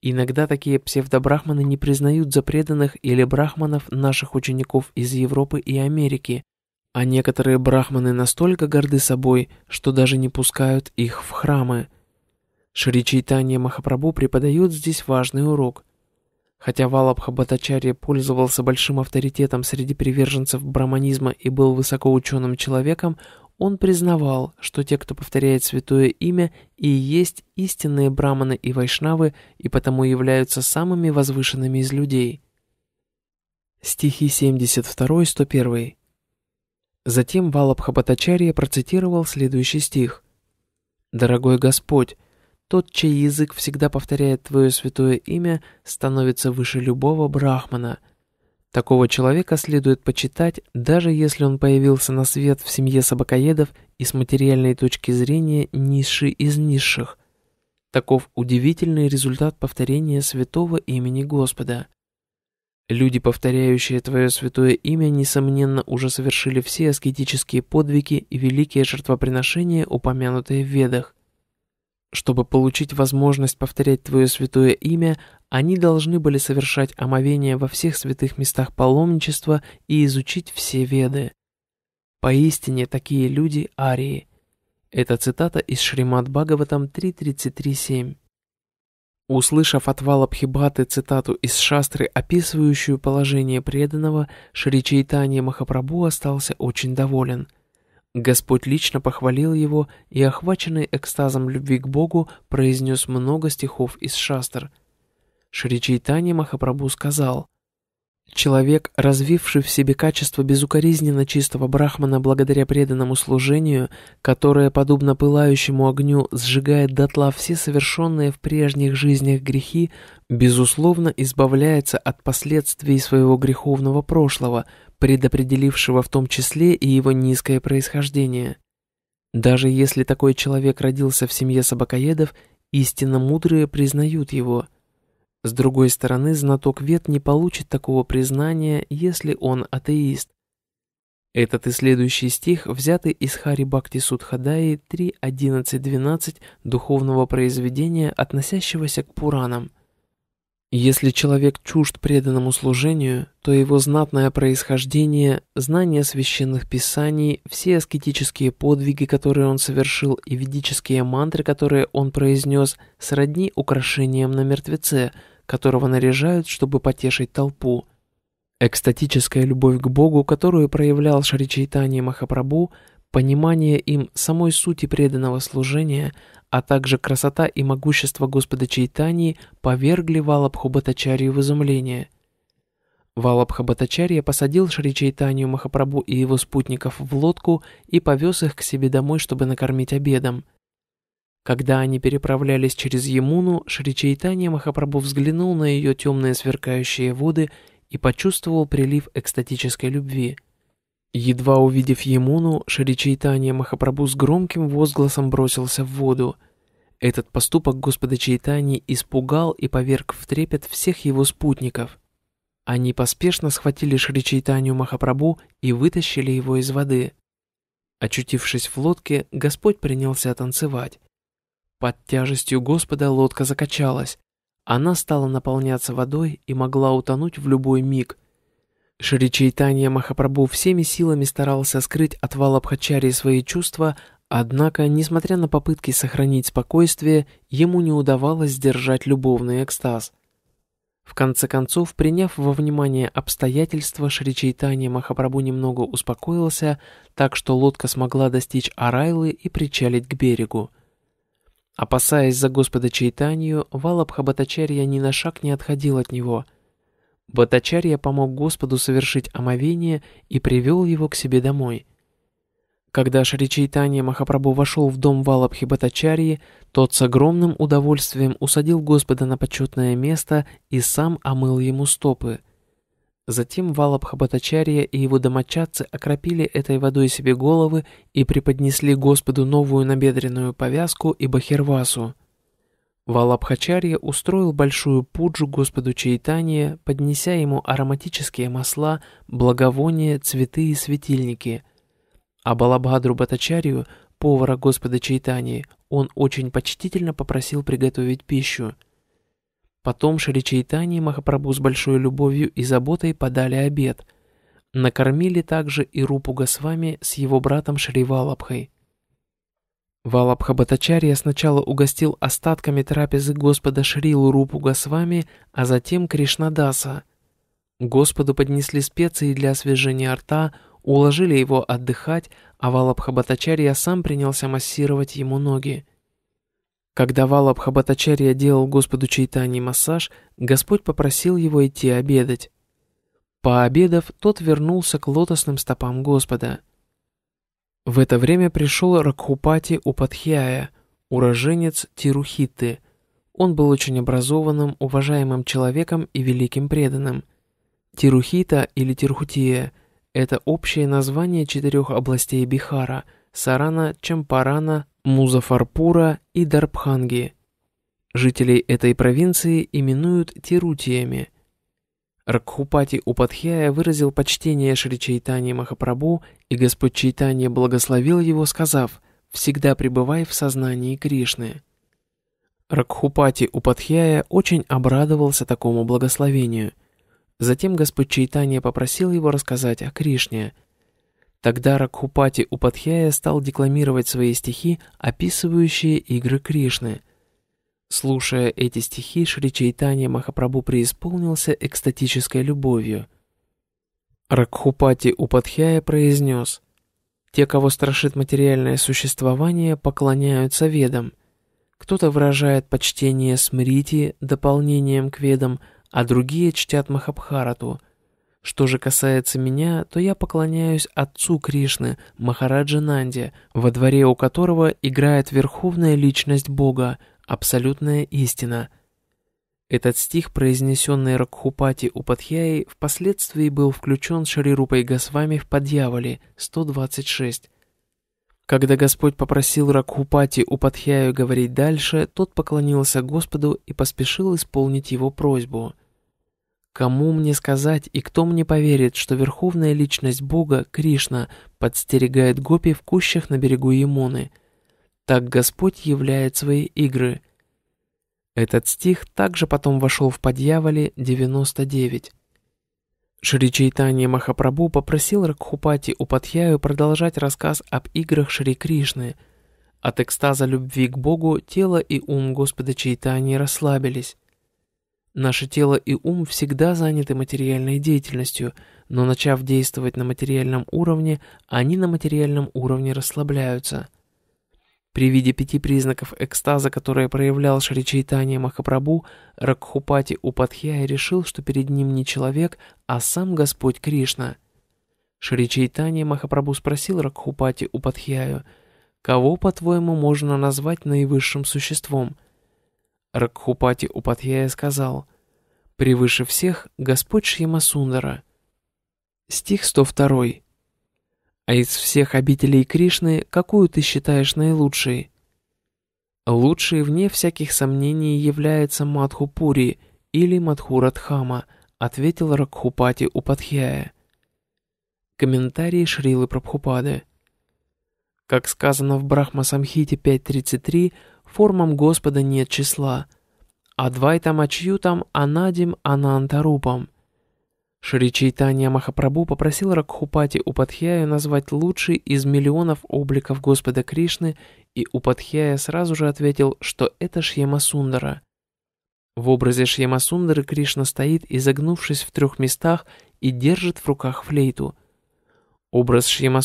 S1: Иногда такие псевдобрахманы не признают за преданных или брахманов наших учеников из Европы и Америки, а некоторые брахманы настолько горды собой, что даже не пускают их в храмы – Шри Чайтанья Махапрабху преподает здесь важный урок. Хотя Валабха Батачарья пользовался большим авторитетом среди приверженцев браманизма и был высокоученым человеком, он признавал, что те, кто повторяет святое имя, и есть истинные браманы и вайшнавы, и потому являются самыми возвышенными из людей. Стихи 72-101. Затем Валабха Батачарья процитировал следующий стих. «Дорогой Господь, тот, чей язык всегда повторяет твое святое имя, становится выше любого брахмана. Такого человека следует почитать, даже если он появился на свет в семье собакоедов и с материальной точки зрения низший из низших. Таков удивительный результат повторения святого имени Господа. Люди, повторяющие Твое святое имя, несомненно, уже совершили все аскетические подвиги и великие жертвоприношения, упомянутые в Ведах. Чтобы получить возможность повторять Твое святое имя, они должны были совершать омовение во всех святых местах паломничества и изучить все веды. Поистине такие люди арии. Это цитата из Шримад Бхагаватам 3.33.7. Услышав от Валабхибаты цитату из Шастры, описывающую положение преданного, Шри Чайтанья Махапрабху остался очень доволен – Господь лично похвалил его и, охваченный экстазом любви к Богу, произнес много стихов из шастр. Шри Чайтани Махапрабху сказал, «Человек, развивший в себе качество безукоризненно чистого брахмана благодаря преданному служению, которое, подобно пылающему огню, сжигает дотла все совершенные в прежних жизнях грехи, безусловно избавляется от последствий своего греховного прошлого – предопределившего в том числе и его низкое происхождение. Даже если такой человек родился в семье собакоедов, истинно мудрые признают его. С другой стороны, знаток вет не получит такого признания, если он атеист. Этот и следующий стих взяты из Хари Бхакти Судхадаи 3.11.12 духовного произведения, относящегося к Пуранам – если человек чужд преданному служению, то его знатное происхождение, знание священных писаний, все аскетические подвиги, которые он совершил, и ведические мантры, которые он произнес, сродни украшениям на мертвеце, которого наряжают, чтобы потешить толпу. Экстатическая любовь к Богу, которую проявлял Шри Шаричайтани Махапрабу, понимание им самой сути преданного служения – а также красота и могущество Господа Чайтании повергли Валабхабатачарию в изумление. Валабхабатачария посадил Шри Чайтанию Махапрабу и его спутников в лодку и повез их к себе домой, чтобы накормить обедом. Когда они переправлялись через Емуну, Шри Чайтанья Махапрабу взглянул на ее темные сверкающие воды и почувствовал прилив экстатической любви – Едва увидев Емуну, Шаричайтанья Махапрабу с громким возгласом бросился в воду. Этот поступок Господа Чайтани испугал и поверг в трепет всех его спутников. Они поспешно схватили Шри Чайтанию Махапрабху и вытащили его из воды. Очутившись в лодке, Господь принялся танцевать. Под тяжестью Господа лодка закачалась. Она стала наполняться водой и могла утонуть в любой миг – Шри Чайтанья Махапрабху всеми силами старался скрыть от Валабхачари свои чувства, однако, несмотря на попытки сохранить спокойствие, ему не удавалось сдержать любовный экстаз. В конце концов, приняв во внимание обстоятельства, Шри Чайтанья Махапрабху немного успокоился, так что лодка смогла достичь Арайлы и причалить к берегу. Опасаясь за Господа Чайтанью, Валабха ни на шаг не отходил от него – Батачарья помог Господу совершить омовение и привел его к себе домой. Когда Шри Чайтанья Махапрабху вошел в дом Валабхи Батачарьи, тот с огромным удовольствием усадил Господа на почетное место и сам омыл ему стопы. Затем Валабха Батачарья и его домочадцы окропили этой водой себе головы и преподнесли Господу новую набедренную повязку и бахирвасу – Валабхачарья устроил большую пуджу Господу Чайтания, поднеся ему ароматические масла, благовония, цветы и светильники. А Балабхадру Батачарью, повара Господа Чайтании, он очень почтительно попросил приготовить пищу. Потом Шри Чайтани Махапрабу с большой любовью и заботой подали обед. Накормили также и Рупу Госвами с его братом Шри Валабхой. Валабха сначала угостил остатками трапезы Господа Шрилу Рупу Госвами, а затем Кришнадаса. Господу поднесли специи для освежения рта, уложили его отдыхать, а Валабха сам принялся массировать ему ноги. Когда Валабха делал Господу Чайтани массаж, Господь попросил его идти обедать. Пообедав, тот вернулся к лотосным стопам Господа – в это время пришел Ракхупати Упадхиая, уроженец Тирухиты. Он был очень образованным, уважаемым человеком и великим преданным. Тирухита или Тирхутия – это общее название четырех областей Бихара – Сарана, Чампарана, Музафарпура и Дарбханги. Жителей этой провинции именуют Тирутиями – Ракхупати Упадхьяя выразил почтение Шри Чайтани Махапрабху, и Господь Чайтанья благословил его, сказав «Всегда пребывай в сознании Кришны». Ракхупати Упадхьяя очень обрадовался такому благословению. Затем Господь Чайтанья попросил его рассказать о Кришне. Тогда Ракхупати Упадхьяя стал декламировать свои стихи, описывающие игры Кришны – Слушая эти стихи, Шри Чайтанья Махапрабху преисполнился экстатической любовью. Ракхупати Упадхяя произнес, «Те, кого страшит материальное существование, поклоняются ведам. Кто-то выражает почтение Смрити дополнением к ведам, а другие чтят Махабхарату. Что же касается меня, то я поклоняюсь отцу Кришны, Махараджа Нанде, во дворе у которого играет верховная личность Бога – абсолютная истина. Этот стих, произнесенный Ракхупати Упадхьяи, впоследствии был включен Шарирупой Госвами в «Подьяволе» 126. Когда Господь попросил Ракхупати Упадхьяю говорить дальше, тот поклонился Господу и поспешил исполнить его просьбу. Кому мне сказать и кто мне поверит, что верховная личность Бога, Кришна, подстерегает гопи в кущах на берегу Ямуны? Так Господь являет свои игры. Этот стих также потом вошел в «Подьяволе» 99. Шри Чайтанья Махапрабху попросил Ракхупати Упадхяю продолжать рассказ об играх Шри Кришны. От экстаза любви к Богу тело и ум Господа Чайтаньи расслабились. Наше тело и ум всегда заняты материальной деятельностью, но начав действовать на материальном уровне, они на материальном уровне расслабляются – при виде пяти признаков экстаза, которые проявлял Шри Чайтанья Махапрабху, Ракхупати Упадхьяя решил, что перед ним не человек, а сам Господь Кришна. Шри Чайтанья Махапрабху спросил Ракхупати Упадхьяю, «Кого, по-твоему, можно назвать наивысшим существом?» Ракхупати Упадхьяя сказал, «Превыше всех Господь Шьямасундара». Стих 102. А из всех обителей Кришны, какую ты считаешь наилучшей? Лучшей, вне всяких сомнений, является Мадхупури или Мадхурадхама, ответил Ракхупати Упадхьяя. Комментарии Шрилы Прабхупады. Как сказано в Брахмасамхите 5.33, формам Господа нет числа. Адвайтам Ачьютам Анадим Анантарупам – Шри Чайтанья Махапрабу попросил Ракхупати Упадхьяю назвать лучший из миллионов обликов Господа Кришны, и Упадхьяя сразу же ответил, что это Шьямасундара. В образе Шьема Кришна стоит, изогнувшись в трех местах, и держит в руках флейту. Образ Шьема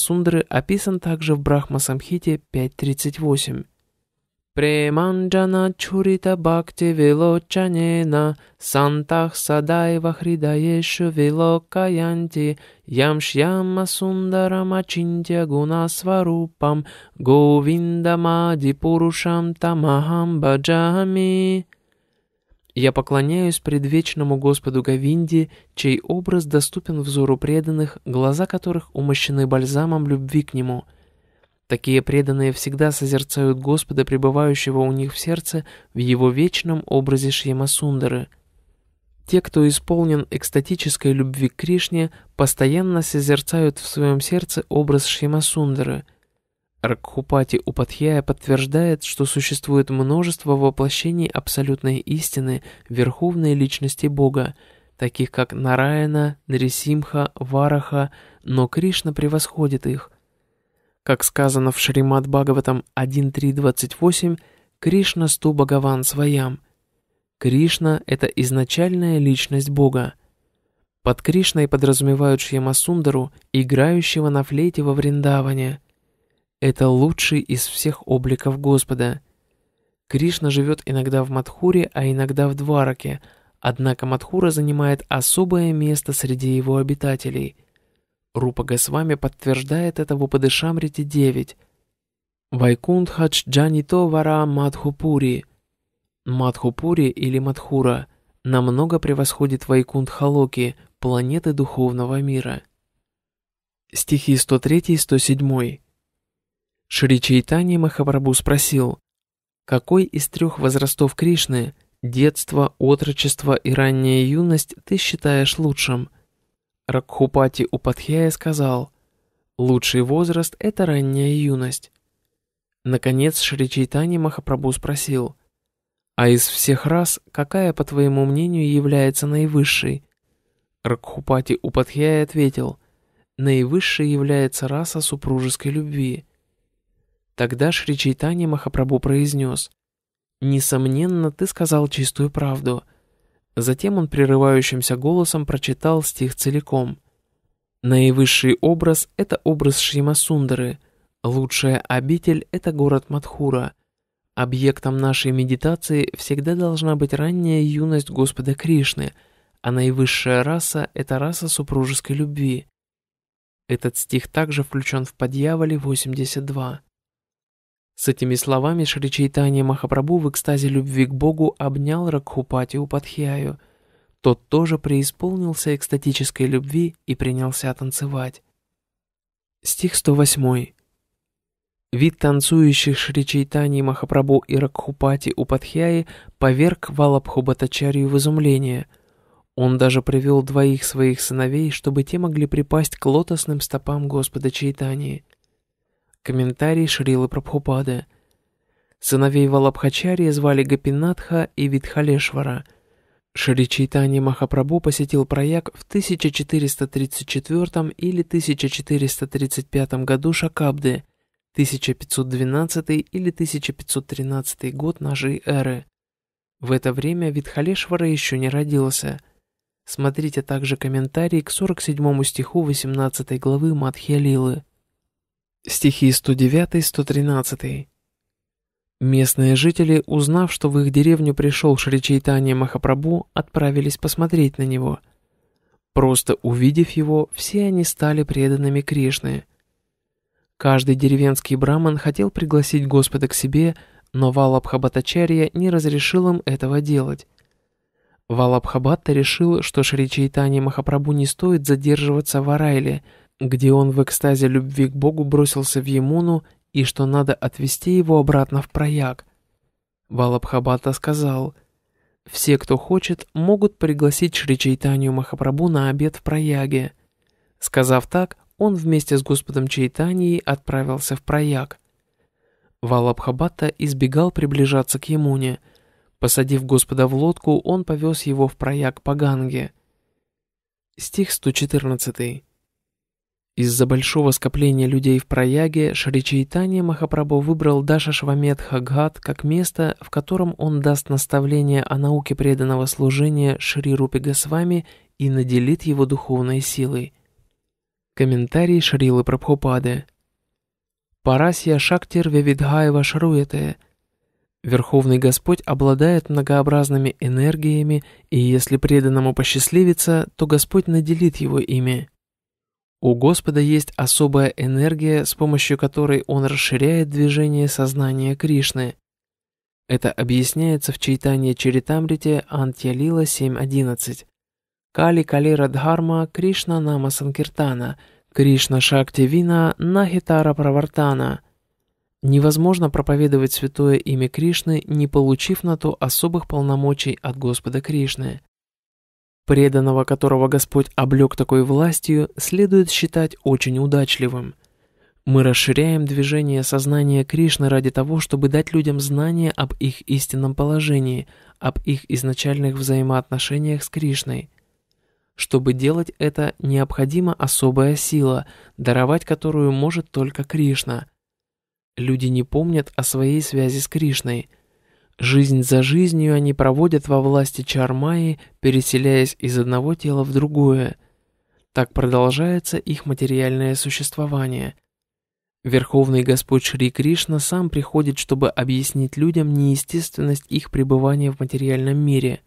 S1: описан также в Брахмасамхите 5.38. Преманджана чурита бхакти вилочанена, сантах садайва хридаешу вилокаянти, ямшьяма сундарам ачинтя гуна сварупам, мади пурушам тамахам баджами. Я поклоняюсь предвечному Господу Говинде, чей образ доступен взору преданных, глаза которых умощены бальзамом любви к нему — Такие преданные всегда созерцают Господа, пребывающего у них в сердце, в его вечном образе Шьямасундары. Те, кто исполнен экстатической любви к Кришне, постоянно созерцают в своем сердце образ Шьямасундары. Ракхупати Упадхьяя подтверждает, что существует множество воплощений абсолютной истины, верховной личности Бога, таких как Нараяна, Нарисимха, Вараха, но Кришна превосходит их, как сказано в Шримад Бхагаватам 1.3.28, Кришна сту Бхагаван своям. Кришна – это изначальная личность Бога. Под Кришной подразумевают Шьямасундару, играющего на флейте во Вриндаване. Это лучший из всех обликов Господа. Кришна живет иногда в Мадхуре, а иногда в Двараке, однако Мадхура занимает особое место среди его обитателей – Рупа Госвами подтверждает это в Упадышамрите 9. Вайкундхадж Джанито Вара Мадхупури. Мадхупури или Мадхура намного превосходит Вайкундхалоки, планеты духовного мира. Стихи 103 и 107. Шри Чайтани Махапрабху спросил, какой из трех возрастов Кришны – детство, отрочество и ранняя юность – ты считаешь лучшим – Ракхупати Упадхьяя сказал, «Лучший возраст – это ранняя юность». Наконец Шри Чайтани Махапрабху спросил, «А из всех рас, какая, по твоему мнению, является наивысшей?» Ракхупати Упадхьяя ответил, «Наивысшей является раса супружеской любви». Тогда Шри Чайтани Махапрабху произнес, «Несомненно, ты сказал чистую правду – Затем он прерывающимся голосом прочитал стих целиком. Наивысший образ — это образ Шримасундары, лучшая обитель — это город Мадхура. Объектом нашей медитации всегда должна быть ранняя юность Господа Кришны, а наивысшая раса — это раса супружеской любви. Этот стих также включен в подьяволе 82. С этими словами Шри Чайтанья Махапрабху в экстазе любви к Богу обнял Ракхупати Упадхьяю. Тот тоже преисполнился экстатической любви и принялся танцевать. Стих 108. Вид танцующих Шри Чайтани Махапрабху и Ракхупати Упадхьяи поверг Валабхубатачарью в изумление. Он даже привел двоих своих сыновей, чтобы те могли припасть к лотосным стопам Господа Чайтании. Комментарий Шрилы Прабхупады. Сыновей Валабхачарьи звали Гапинатха и Витхалешвара. Шри Чайтани Махапрабху посетил Прояк в 1434 или 1435 году Шакабды, 1512 или 1513 год нашей эры. В это время Витхалешвара еще не родился. Смотрите также комментарий к 47 стиху 18 главы Мадхиалилы. Стихи 109-113. Местные жители, узнав, что в их деревню пришел Шричайтанья Махапрабу, отправились посмотреть на него. Просто увидев его, все они стали преданными Кришны. Каждый деревенский браман хотел пригласить Господа к себе, но Валабхабатачарья не разрешил им этого делать. Валабхабатта решил, что Шри Чайтани Махапрабху не стоит задерживаться в Арайле – где он в экстазе любви к Богу бросился в Емуну и что надо отвести его обратно в прояг. Валабхабата сказал, «Все, кто хочет, могут пригласить Шри Чайтанию Махапрабху на обед в прояге». Сказав так, он вместе с Господом Чайтанией отправился в прояг. Валабхабата избегал приближаться к Емуне. Посадив Господа в лодку, он повез его в прояг по Ганге. Стих 114. Из-за большого скопления людей в Праяге Шричайтанья Махапрабху выбрал Даша Швамет Хагат как место, в котором он даст наставление о науке преданного служения Шри Рупи Госвами и наделит его духовной силой. Комментарий Шрилы Прабхупады. Парасья Шактир Вивидхаева шруете. Верховный Господь обладает многообразными энергиями, и если преданному посчастливится, то Господь наделит его ими. У Господа есть особая энергия, с помощью которой он расширяет движение сознания Кришны. Это объясняется в читании Чаритамрите Антьялила 7.11. Кали Калира Дхарма Кришна Нама Санкиртана, Кришна Шакти Вина Нахитара Правартана. Невозможно проповедовать святое имя Кришны, не получив на то особых полномочий от Господа Кришны. Преданного, которого Господь облег такой властью, следует считать очень удачливым. Мы расширяем движение сознания Кришны ради того, чтобы дать людям знания об их истинном положении, об их изначальных взаимоотношениях с Кришной. Чтобы делать это, необходима особая сила, даровать которую может только Кришна. Люди не помнят о своей связи с Кришной – Жизнь за жизнью они проводят во власти Чармаи, переселяясь из одного тела в другое. Так продолжается их материальное существование. Верховный Господь Шри Кришна сам приходит, чтобы объяснить людям неестественность их пребывания в материальном мире.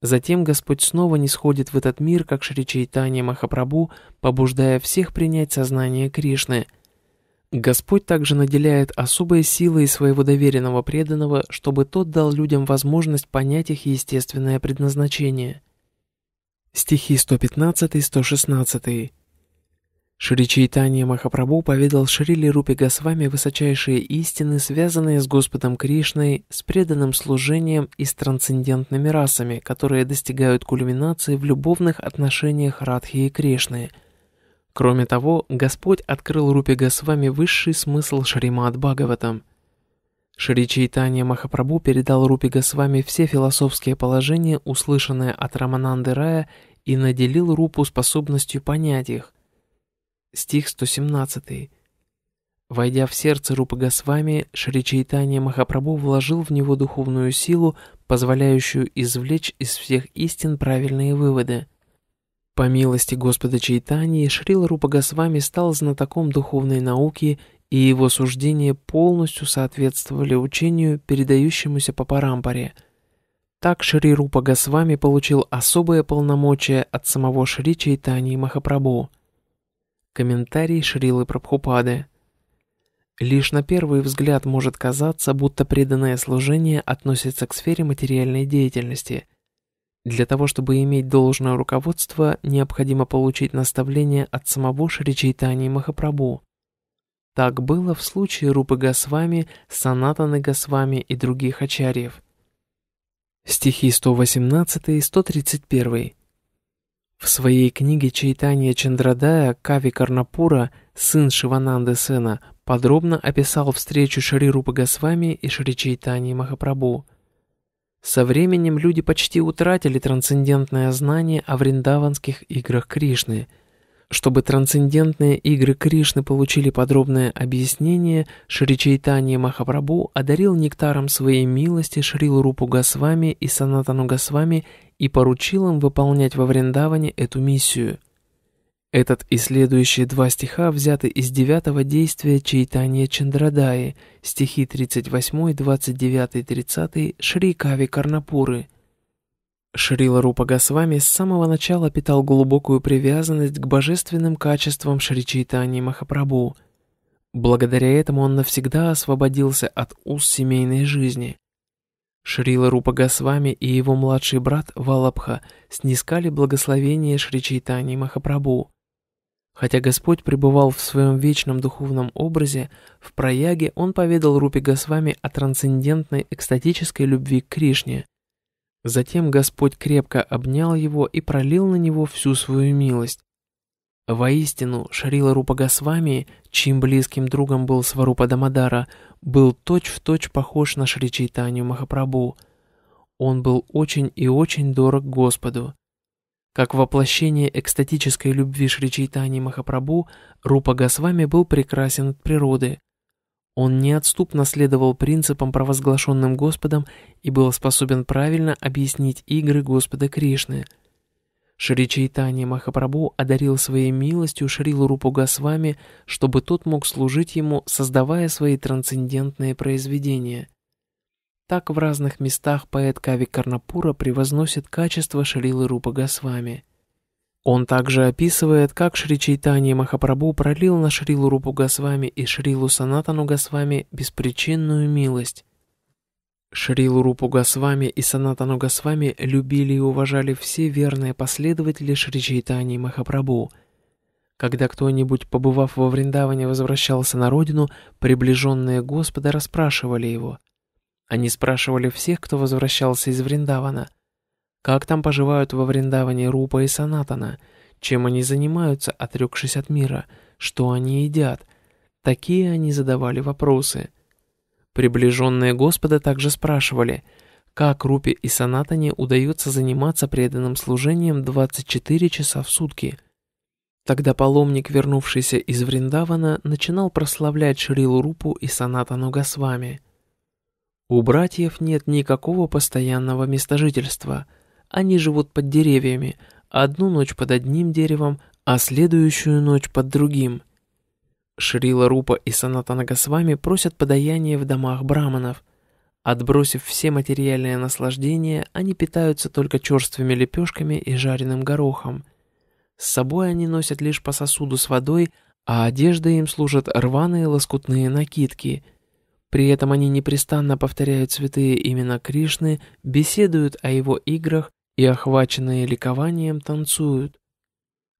S1: Затем Господь снова не в этот мир, как Шри Чайтанья Махапрабу, побуждая всех принять сознание Кришны – Господь также наделяет особой силой своего доверенного преданного, чтобы тот дал людям возможность понять их естественное предназначение. Стихи 115-116 Шри Чайтанья Махапрабху поведал Шрили Рупи Госвами высочайшие истины, связанные с Господом Кришной, с преданным служением и с трансцендентными расами, которые достигают кульминации в любовных отношениях Радхи и Кришны – Кроме того, Господь открыл Рупи Госвами высший смысл Шримад Бхагаватам. Шри Чайтанья Махапрабху передал Рупи Госвами все философские положения, услышанные от Рамананды Рая, и наделил Рупу способностью понять их. Стих 117. Войдя в сердце Рупы Госвами, Шри Чайтанья Махапрабху вложил в него духовную силу, позволяющую извлечь из всех истин правильные выводы – по милости Господа Чайтани, Шрил Рупа Госвами стал знатоком духовной науки, и его суждения полностью соответствовали учению, передающемуся по парампоре. Так Шри Рупа Госвами получил особое полномочие от самого Шри Чайтани Махапрабху. Комментарий Шрилы Прабхупады. Лишь на первый взгляд может казаться, будто преданное служение относится к сфере материальной деятельности, для того, чтобы иметь должное руководство, необходимо получить наставление от самого Шри Чайтани Махапрабху. Так было в случае Рупы Госвами, Санатаны Госвами и других ачарьев. Стихи 118 и 131. В своей книге «Чайтания Чандрадая» Кави Карнапура, сын Шивананды сына, подробно описал встречу Шри Рупы Госвами и Шри Чайтани Махапрабху. Со временем люди почти утратили трансцендентное знание о вриндаванских играх Кришны. Чтобы трансцендентные игры Кришны получили подробное объяснение, Шри Чайтанья Махапрабху одарил нектаром своей милости Шрилу Рупу Гасвами и Санатану Гасвами и поручил им выполнять во Вриндаване эту миссию – этот и следующие два стиха взяты из девятого действия Чайтания Чандрадаи, стихи 38, 29, 30 Шри Кави Карнапуры. Шрила Рупа Госвами с самого начала питал глубокую привязанность к божественным качествам Шри Чайтани Махапрабху. Благодаря этому он навсегда освободился от уз семейной жизни – Шрила Рупа Госвами и его младший брат Валабха снискали благословение Шри Чайтани Махапрабху. Хотя Господь пребывал в своем вечном духовном образе, в прояге он поведал Рупи Госвами о трансцендентной экстатической любви к Кришне. Затем Господь крепко обнял его и пролил на него всю свою милость. Воистину, Шарила Рупа Госвами, чьим близким другом был Сварупа Дамадара, был точь-в-точь точь похож на Шри Чайтанию Махапрабху. Он был очень и очень дорог Господу. Как воплощение экстатической любви Шричайтани Махапрабху, Рупа Госвами был прекрасен от природы. Он неотступно следовал принципам, провозглашенным Господом, и был способен правильно объяснить игры Господа Кришны. Шри Чайтани Махапрабху одарил своей милостью Шрилу Рупу Госвами, чтобы тот мог служить ему, создавая свои трансцендентные произведения. Так в разных местах поэт Кави Карнапура превозносит качество Шалилы Рупа Госвами. Он также описывает, как Шри Чайтанья Махапрабху пролил на Шрилу Рупу Госвами и Шрилу Санатану Госвами беспричинную милость. Шрилу Рупу Госвами и Санатану Госвами любили и уважали все верные последователи Шри Чайтаньи Махапрабху – когда кто-нибудь, побывав во Вриндаване, возвращался на родину, приближенные Господа расспрашивали его, они спрашивали всех, кто возвращался из Вриндавана. Как там поживают во Вриндаване Рупа и Санатана? Чем они занимаются, отрекшись от мира? Что они едят? Такие они задавали вопросы. Приближенные Господа также спрашивали, как Рупе и Санатане удается заниматься преданным служением 24 часа в сутки. Тогда паломник, вернувшийся из Вриндавана, начинал прославлять Шрилу Рупу и Санатану Госвами – у братьев нет никакого постоянного места жительства. Они живут под деревьями, одну ночь под одним деревом, а следующую ночь под другим. Шрила Рупа и с вами просят подаяние в домах браманов. Отбросив все материальные наслаждения, они питаются только черствыми лепешками и жареным горохом. С собой они носят лишь по сосуду с водой, а одеждой им служат рваные лоскутные накидки – при этом они непрестанно повторяют святые имена Кришны, беседуют о его играх и, охваченные ликованием, танцуют.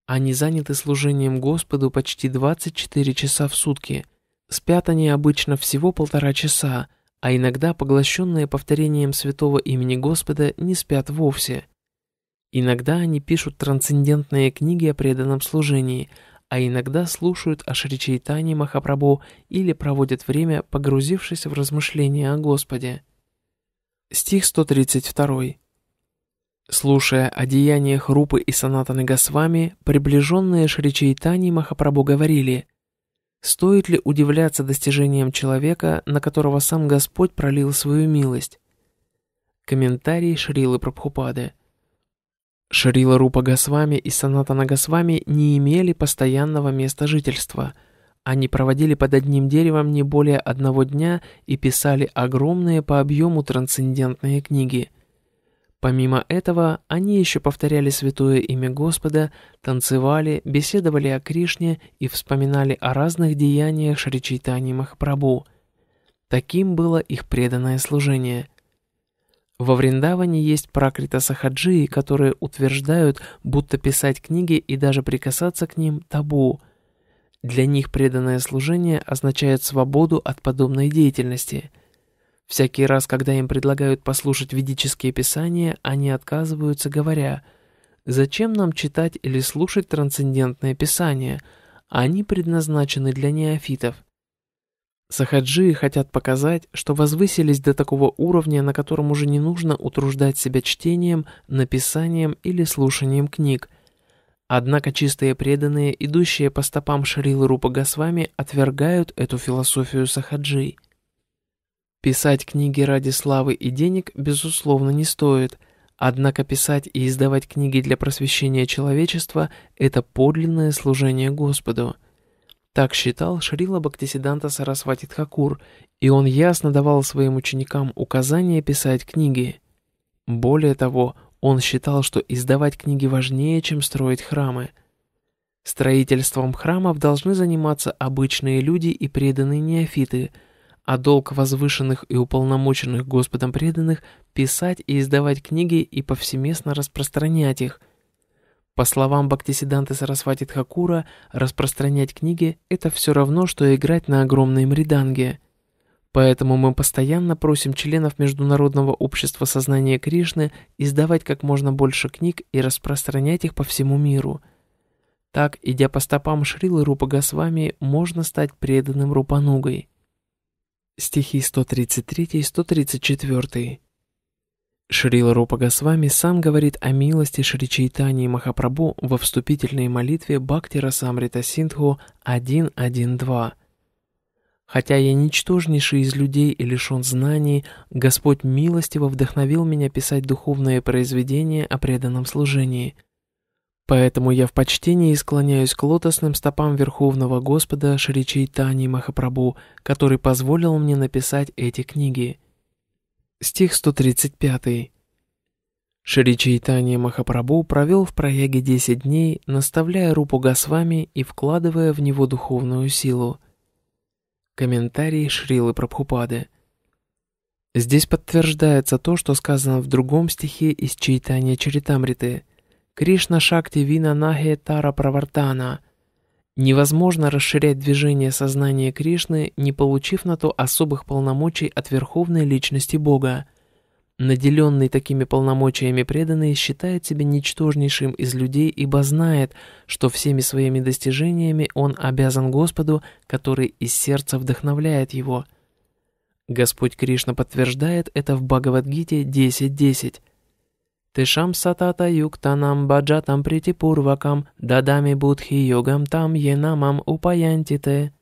S1: Они заняты служением Господу почти 24 часа в сутки. Спят они обычно всего полтора часа, а иногда поглощенные повторением святого имени Господа не спят вовсе. Иногда они пишут трансцендентные книги о преданном служении – а иногда слушают о Шричайтане Махапрабху или проводят время, погрузившись в размышления о Господе. Стих 132. Слушая о деяниях Рупы и Санатаны Госвами, приближенные Шричайтани Махапрабху говорили, «Стоит ли удивляться достижениям человека, на которого сам Господь пролил свою милость?» Комментарий Шрилы Прабхупады – Шрила Рупа Госвами и Санатана Госвами не имели постоянного места жительства. Они проводили под одним деревом не более одного дня и писали огромные по объему трансцендентные книги. Помимо этого, они еще повторяли святое имя Господа, танцевали, беседовали о Кришне и вспоминали о разных деяниях Шри Чайтани Таким было их преданное служение – во Вриндаване есть пракрита-сахаджии, которые утверждают, будто писать книги и даже прикасаться к ним табу. Для них преданное служение означает свободу от подобной деятельности. Всякий раз, когда им предлагают послушать ведические писания, они отказываются, говоря «Зачем нам читать или слушать трансцендентные писания? Они предназначены для неофитов». Сахаджи хотят показать, что возвысились до такого уровня, на котором уже не нужно утруждать себя чтением, написанием или слушанием книг. Однако чистые преданные, идущие по стопам Шрилы Рупа Госвами, отвергают эту философию Сахаджи. Писать книги ради славы и денег, безусловно, не стоит, однако писать и издавать книги для просвещения человечества – это подлинное служение Господу – так считал Шрила Бхактисиданта Сарасвати Тхакур, и он ясно давал своим ученикам указания писать книги. Более того, он считал, что издавать книги важнее, чем строить храмы. Строительством храмов должны заниматься обычные люди и преданные неофиты, а долг возвышенных и уполномоченных Господом преданных – писать и издавать книги и повсеместно распространять их – по словам Бхактисиданты Сарасвати Хакура, распространять книги – это все равно, что играть на огромной мриданге. Поэтому мы постоянно просим членов Международного общества сознания Кришны издавать как можно больше книг и распространять их по всему миру. Так, идя по стопам Шрилы Рупа Госвами, можно стать преданным Рупанугой. Стихи 133 и 134. Шрила Рупа Госвами сам говорит о милости Шри Чайтани Махапрабху во вступительной молитве Бхакти Расамрита Синдху 1.1.2. «Хотя я ничтожнейший из людей и лишен знаний, Господь милостиво вдохновил меня писать духовные произведения о преданном служении». Поэтому я в почтении склоняюсь к лотосным стопам Верховного Господа Шри Чайтани Махапрабху, который позволил мне написать эти книги – стих 135. Шри Чайтанья Махапрабху провел в прояге 10 дней, наставляя Рупу Госвами и вкладывая в него духовную силу. Комментарий Шрилы Прабхупады. Здесь подтверждается то, что сказано в другом стихе из Чайтанья Чаритамриты. Кришна Шакти Вина Нахе Тара Правартана – Невозможно расширять движение сознания Кришны, не получив на то особых полномочий от Верховной Личности Бога. Наделенный такими полномочиями преданный считает себя ничтожнейшим из людей, ибо знает, что всеми своими достижениями он обязан Господу, который из сердца вдохновляет его. Господь Кришна подтверждает это в Бхагавадгите 10.10. .10. Тышам сатата юктанам баджатам притипурвакам, дадами будхи йогам там енамам упаянтите.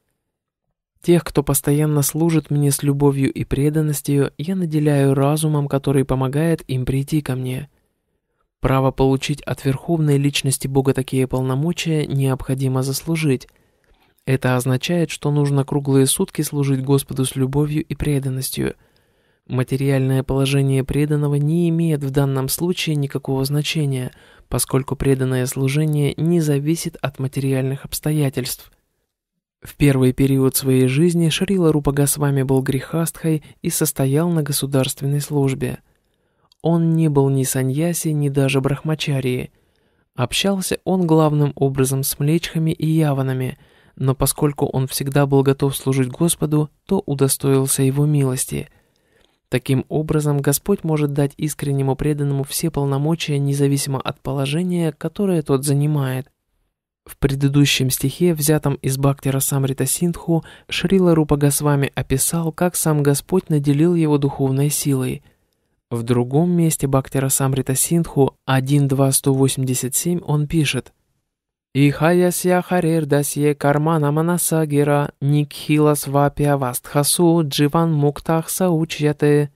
S1: Тех, кто постоянно служит мне с любовью и преданностью, я наделяю разумом, который помогает им прийти ко мне. Право получить от Верховной Личности Бога такие полномочия необходимо заслужить. Это означает, что нужно круглые сутки служить Господу с любовью и преданностью – Материальное положение преданного не имеет в данном случае никакого значения, поскольку преданное служение не зависит от материальных обстоятельств. В первый период своей жизни Шрила Рупагасвами был грехастхой и состоял на государственной службе. Он не был ни саньяси, ни даже брахмачарии. Общался он главным образом с млечхами и яванами, но поскольку он всегда был готов служить Господу, то удостоился его милости – Таким образом, Господь может дать искреннему преданному все полномочия, независимо от положения, которое тот занимает. В предыдущем стихе, взятом из Бхактира Самрита Синдху, Шрила Рупа Госвами описал, как сам Господь наделил его духовной силой. В другом месте Бхактира Самрита Синдху 1.2.187 он пишет – Ихаяся харердасье кармана манасагира никхилас вастхасу дживан муктахса саучьяты.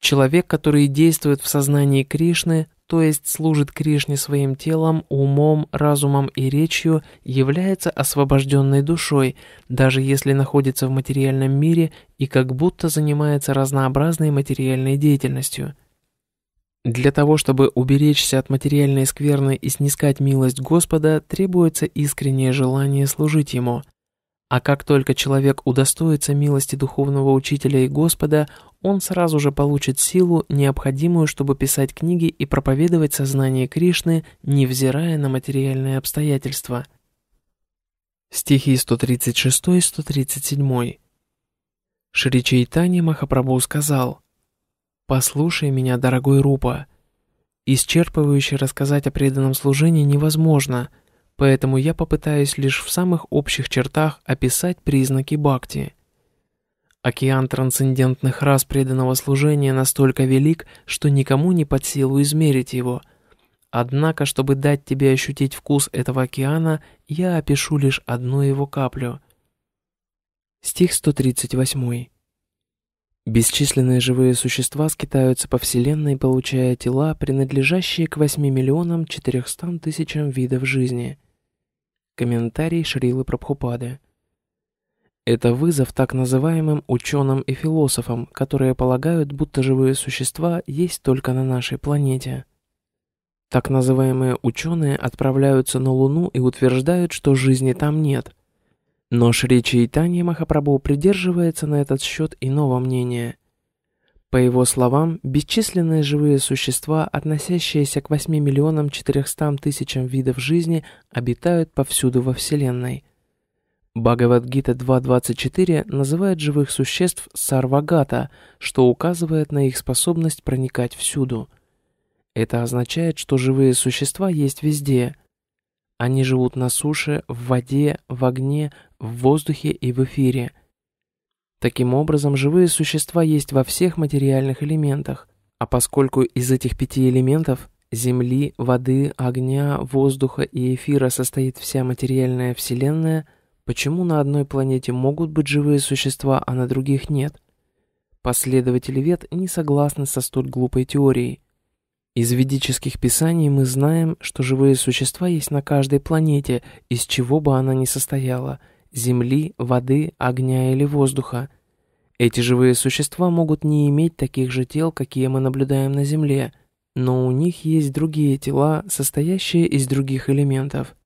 S1: Человек, который действует в сознании Кришны, то есть служит Кришне своим телом, умом, разумом и речью, является освобожденной душой, даже если находится в материальном мире и как будто занимается разнообразной материальной деятельностью – для того, чтобы уберечься от материальной скверны и снискать милость Господа, требуется искреннее желание служить Ему. А как только человек удостоится милости духовного учителя и Господа, он сразу же получит силу, необходимую, чтобы писать книги и проповедовать сознание Кришны, невзирая на материальные обстоятельства. Стихи 136-137 Шри Чайтани Махапрабху сказал – «Послушай меня, дорогой Рупа. Исчерпывающе рассказать о преданном служении невозможно, поэтому я попытаюсь лишь в самых общих чертах описать признаки бхакти. Океан трансцендентных рас преданного служения настолько велик, что никому не под силу измерить его. Однако, чтобы дать тебе ощутить вкус этого океана, я опишу лишь одну его каплю. Стих 138. Бесчисленные живые существа скитаются по Вселенной, получая тела, принадлежащие к 8 миллионам 400 тысячам видов жизни. Комментарий Шрилы Прабхупады. Это вызов так называемым ученым и философам, которые полагают, будто живые существа есть только на нашей планете. Так называемые ученые отправляются на Луну и утверждают, что жизни там нет, но Шри Чайтанья Махапрабху придерживается на этот счет иного мнения. По его словам, бесчисленные живые существа, относящиеся к 8 миллионам 400 тысячам видов жизни, обитают повсюду во Вселенной. Бхагавадгита 2.24 называет живых существ сарвагата, что указывает на их способность проникать всюду. Это означает, что живые существа есть везде. Они живут на суше, в воде, в огне, в воздухе и в эфире. Таким образом, живые существа есть во всех материальных элементах, а поскольку из этих пяти элементов – земли, воды, огня, воздуха и эфира состоит вся материальная Вселенная, почему на одной планете могут быть живые существа, а на других нет? Последователи вет не согласны со столь глупой теорией. Из ведических писаний мы знаем, что живые существа есть на каждой планете, из чего бы она ни состояла – земли, воды, огня или воздуха. Эти живые существа могут не иметь таких же тел, какие мы наблюдаем на Земле, но у них есть другие тела, состоящие из других элементов.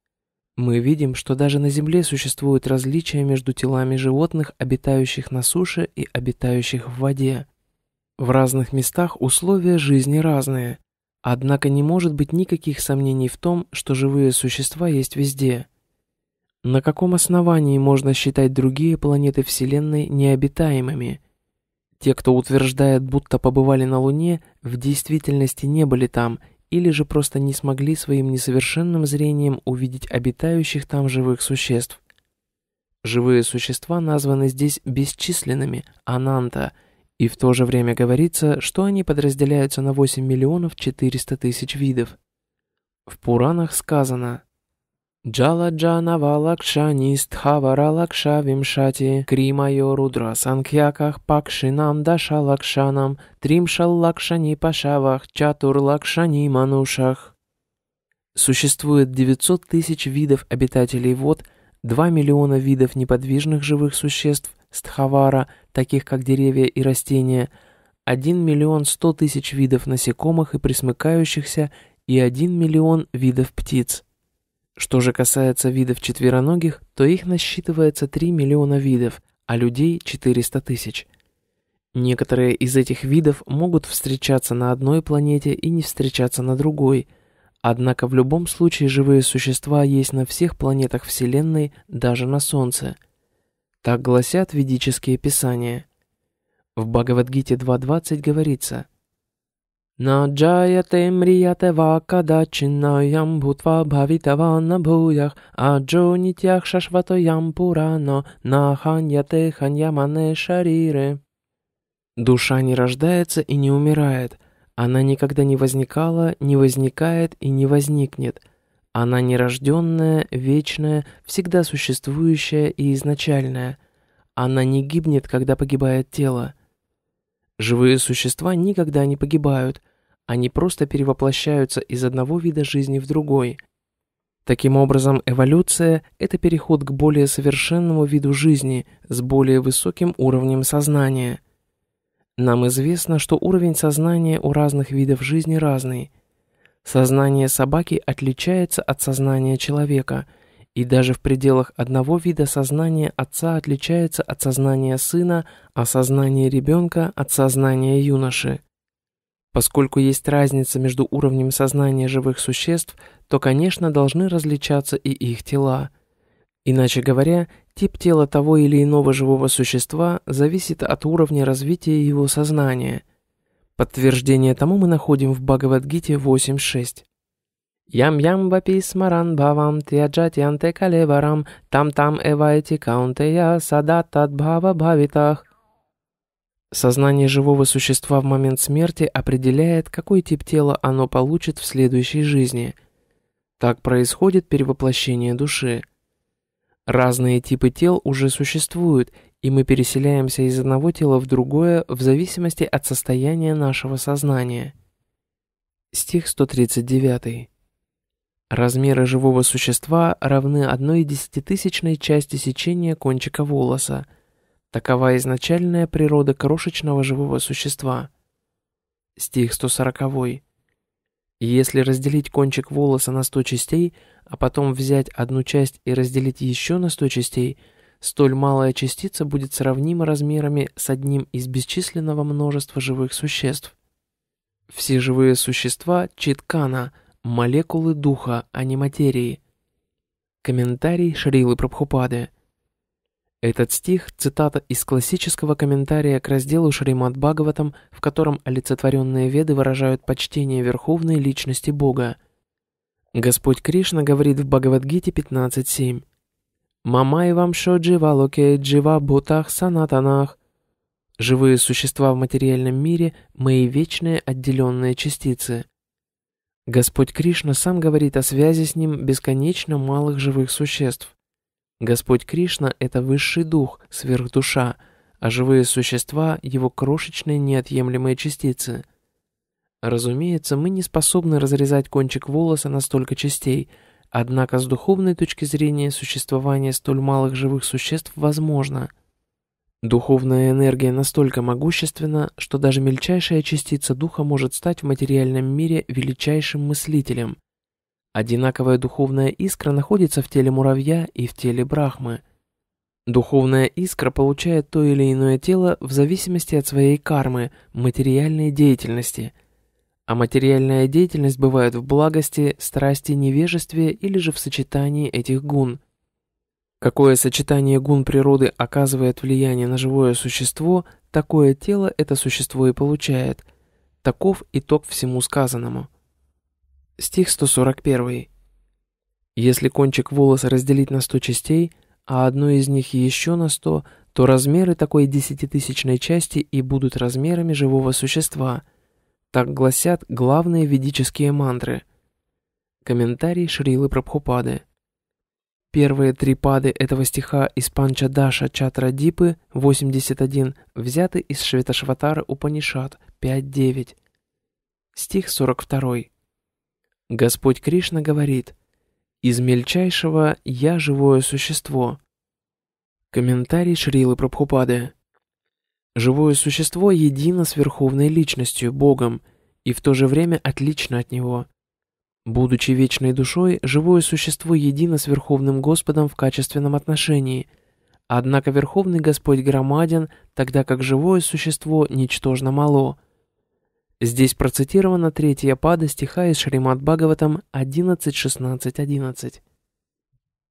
S1: Мы видим, что даже на Земле существуют различия между телами животных, обитающих на суше и обитающих в воде. В разных местах условия жизни разные, однако не может быть никаких сомнений в том, что живые существа есть везде – на каком основании можно считать другие планеты Вселенной необитаемыми? Те, кто утверждает, будто побывали на Луне, в действительности не были там или же просто не смогли своим несовершенным зрением увидеть обитающих там живых существ. Живые существа названы здесь бесчисленными, ананта, и в то же время говорится, что они подразделяются на 8 миллионов 400 тысяч видов. В Пуранах сказано – Джаладжанава лакшанист хавара лакша вимшати кримайо рудра санкьяках пакшинам даша лакшанам тримшал лакшани пашавах чатур лакшани манушах. Существует 900 тысяч видов обитателей вод, 2 миллиона видов неподвижных живых существ стхавара, таких как деревья и растения, 1 миллион 100 тысяч видов насекомых и присмыкающихся и 1 миллион видов птиц. Что же касается видов четвероногих, то их насчитывается 3 миллиона видов, а людей 400 тысяч. Некоторые из этих видов могут встречаться на одной планете и не встречаться на другой. Однако в любом случае живые существа есть на всех планетах Вселенной, даже на Солнце. Так гласят ведические писания. В Бхагавадгите 2.20 говорится – Наджаяте мриятева кадачинаям бутва бхавитава на буях аджо нитях шашватоям пурано, наханьяте ханьямане шариры. Душа не рождается и не умирает. Она никогда не возникала, не возникает и не возникнет. Она нерожденная, вечная, всегда существующая и изначальная. Она не гибнет, когда погибает тело. Живые существа никогда не погибают – они просто перевоплощаются из одного вида жизни в другой. Таким образом, эволюция – это переход к более совершенному виду жизни с более высоким уровнем сознания. Нам известно, что уровень сознания у разных видов жизни разный. Сознание собаки отличается от сознания человека – и даже в пределах одного вида сознания отца отличается от сознания сына, а сознание ребенка от сознания юноши. Поскольку есть разница между уровнем сознания живых существ, то, конечно, должны различаться и их тела. Иначе говоря, тип тела того или иного живого существа зависит от уровня развития его сознания. Подтверждение тому мы находим в Бхагавадгите 8.6. Ям-ям вапи смаран бхавам тьяджати анте калеварам, там-там эвайти каунтея садат бхава бхавитах. Сознание живого существа в момент смерти определяет, какой тип тела оно получит в следующей жизни. Так происходит перевоплощение души. Разные типы тел уже существуют, и мы переселяемся из одного тела в другое в зависимости от состояния нашего сознания. Стих 139. Размеры живого существа равны одной десятитысячной части сечения кончика волоса – Такова изначальная природа крошечного живого существа. Стих 140. Если разделить кончик волоса на 100 частей, а потом взять одну часть и разделить еще на 100 частей, столь малая частица будет сравнима размерами с одним из бесчисленного множества живых существ. Все живые существа – читкана, молекулы духа, а не материи. Комментарий Шрилы Прабхупады – этот стих – цитата из классического комментария к разделу Шримад Бхагаватам, в котором олицетворенные веды выражают почтение верховной личности Бога. Господь Кришна говорит в Бхагавадгите 15.7 «Мамай вам шо джива локе джива бутах санатанах» «Живые существа в материальном мире – мои вечные отделенные частицы». Господь Кришна сам говорит о связи с Ним бесконечно малых живых существ. Господь Кришна — это высший дух, сверхдуша, а живые существа — его крошечные неотъемлемые частицы. Разумеется, мы не способны разрезать кончик волоса на столько частей, однако с духовной точки зрения существование столь малых живых существ возможно. Духовная энергия настолько могущественна, что даже мельчайшая частица духа может стать в материальном мире величайшим мыслителем — Одинаковая духовная искра находится в теле муравья и в теле брахмы. Духовная искра получает то или иное тело в зависимости от своей кармы, материальной деятельности. А материальная деятельность бывает в благости, страсти, невежестве или же в сочетании этих гун. Какое сочетание гун природы оказывает влияние на живое существо, такое тело это существо и получает. Таков итог всему сказанному. Стих 141. Если кончик волоса разделить на 100 частей, а одну из них еще на 100, то размеры такой десятитысячной части и будут размерами живого существа. Так гласят главные ведические мантры. Комментарий Шрилы Прабхупады. Первые три пады этого стиха из Панча Панчадаша Чатрадипы 81 взяты из Шветашватара Упанишат 5.9. Стих 42. Господь Кришна говорит, «Из мельчайшего я живое существо». Комментарий Шрилы Прабхупады. Живое существо едино с Верховной Личностью, Богом, и в то же время отлично от Него. Будучи вечной душой, живое существо едино с Верховным Господом в качественном отношении. Однако Верховный Господь громаден, тогда как живое существо ничтожно мало – Здесь процитирована третья пада стиха из Шримад Бхагаватам 11.16.11.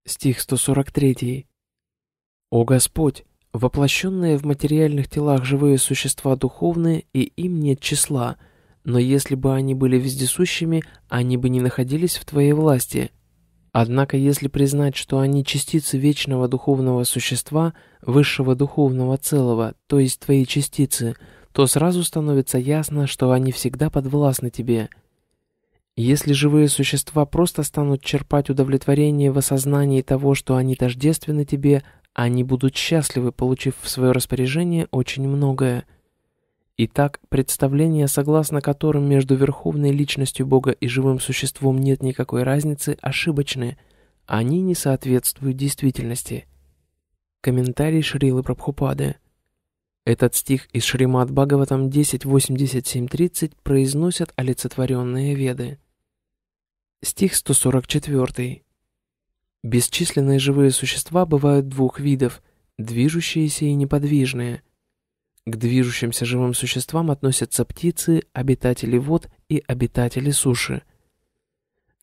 S1: Стих 143. «О Господь, воплощенные в материальных телах живые существа духовные, и им нет числа, но если бы они были вездесущими, они бы не находились в Твоей власти. Однако если признать, что они частицы вечного духовного существа, высшего духовного целого, то есть Твои частицы – то сразу становится ясно, что они всегда подвластны тебе. Если живые существа просто станут черпать удовлетворение в осознании того, что они тождественны тебе, они будут счастливы, получив в свое распоряжение очень многое. Итак, представления, согласно которым между верховной личностью Бога и живым существом нет никакой разницы, ошибочны. Они не соответствуют действительности. Комментарий Шрилы Прабхупады. Этот стих из Шримад Бхагаватам 10.87.30 произносят олицетворенные веды. Стих 144. Бесчисленные живые существа бывают двух видов – движущиеся и неподвижные. К движущимся живым существам относятся птицы, обитатели вод и обитатели суши.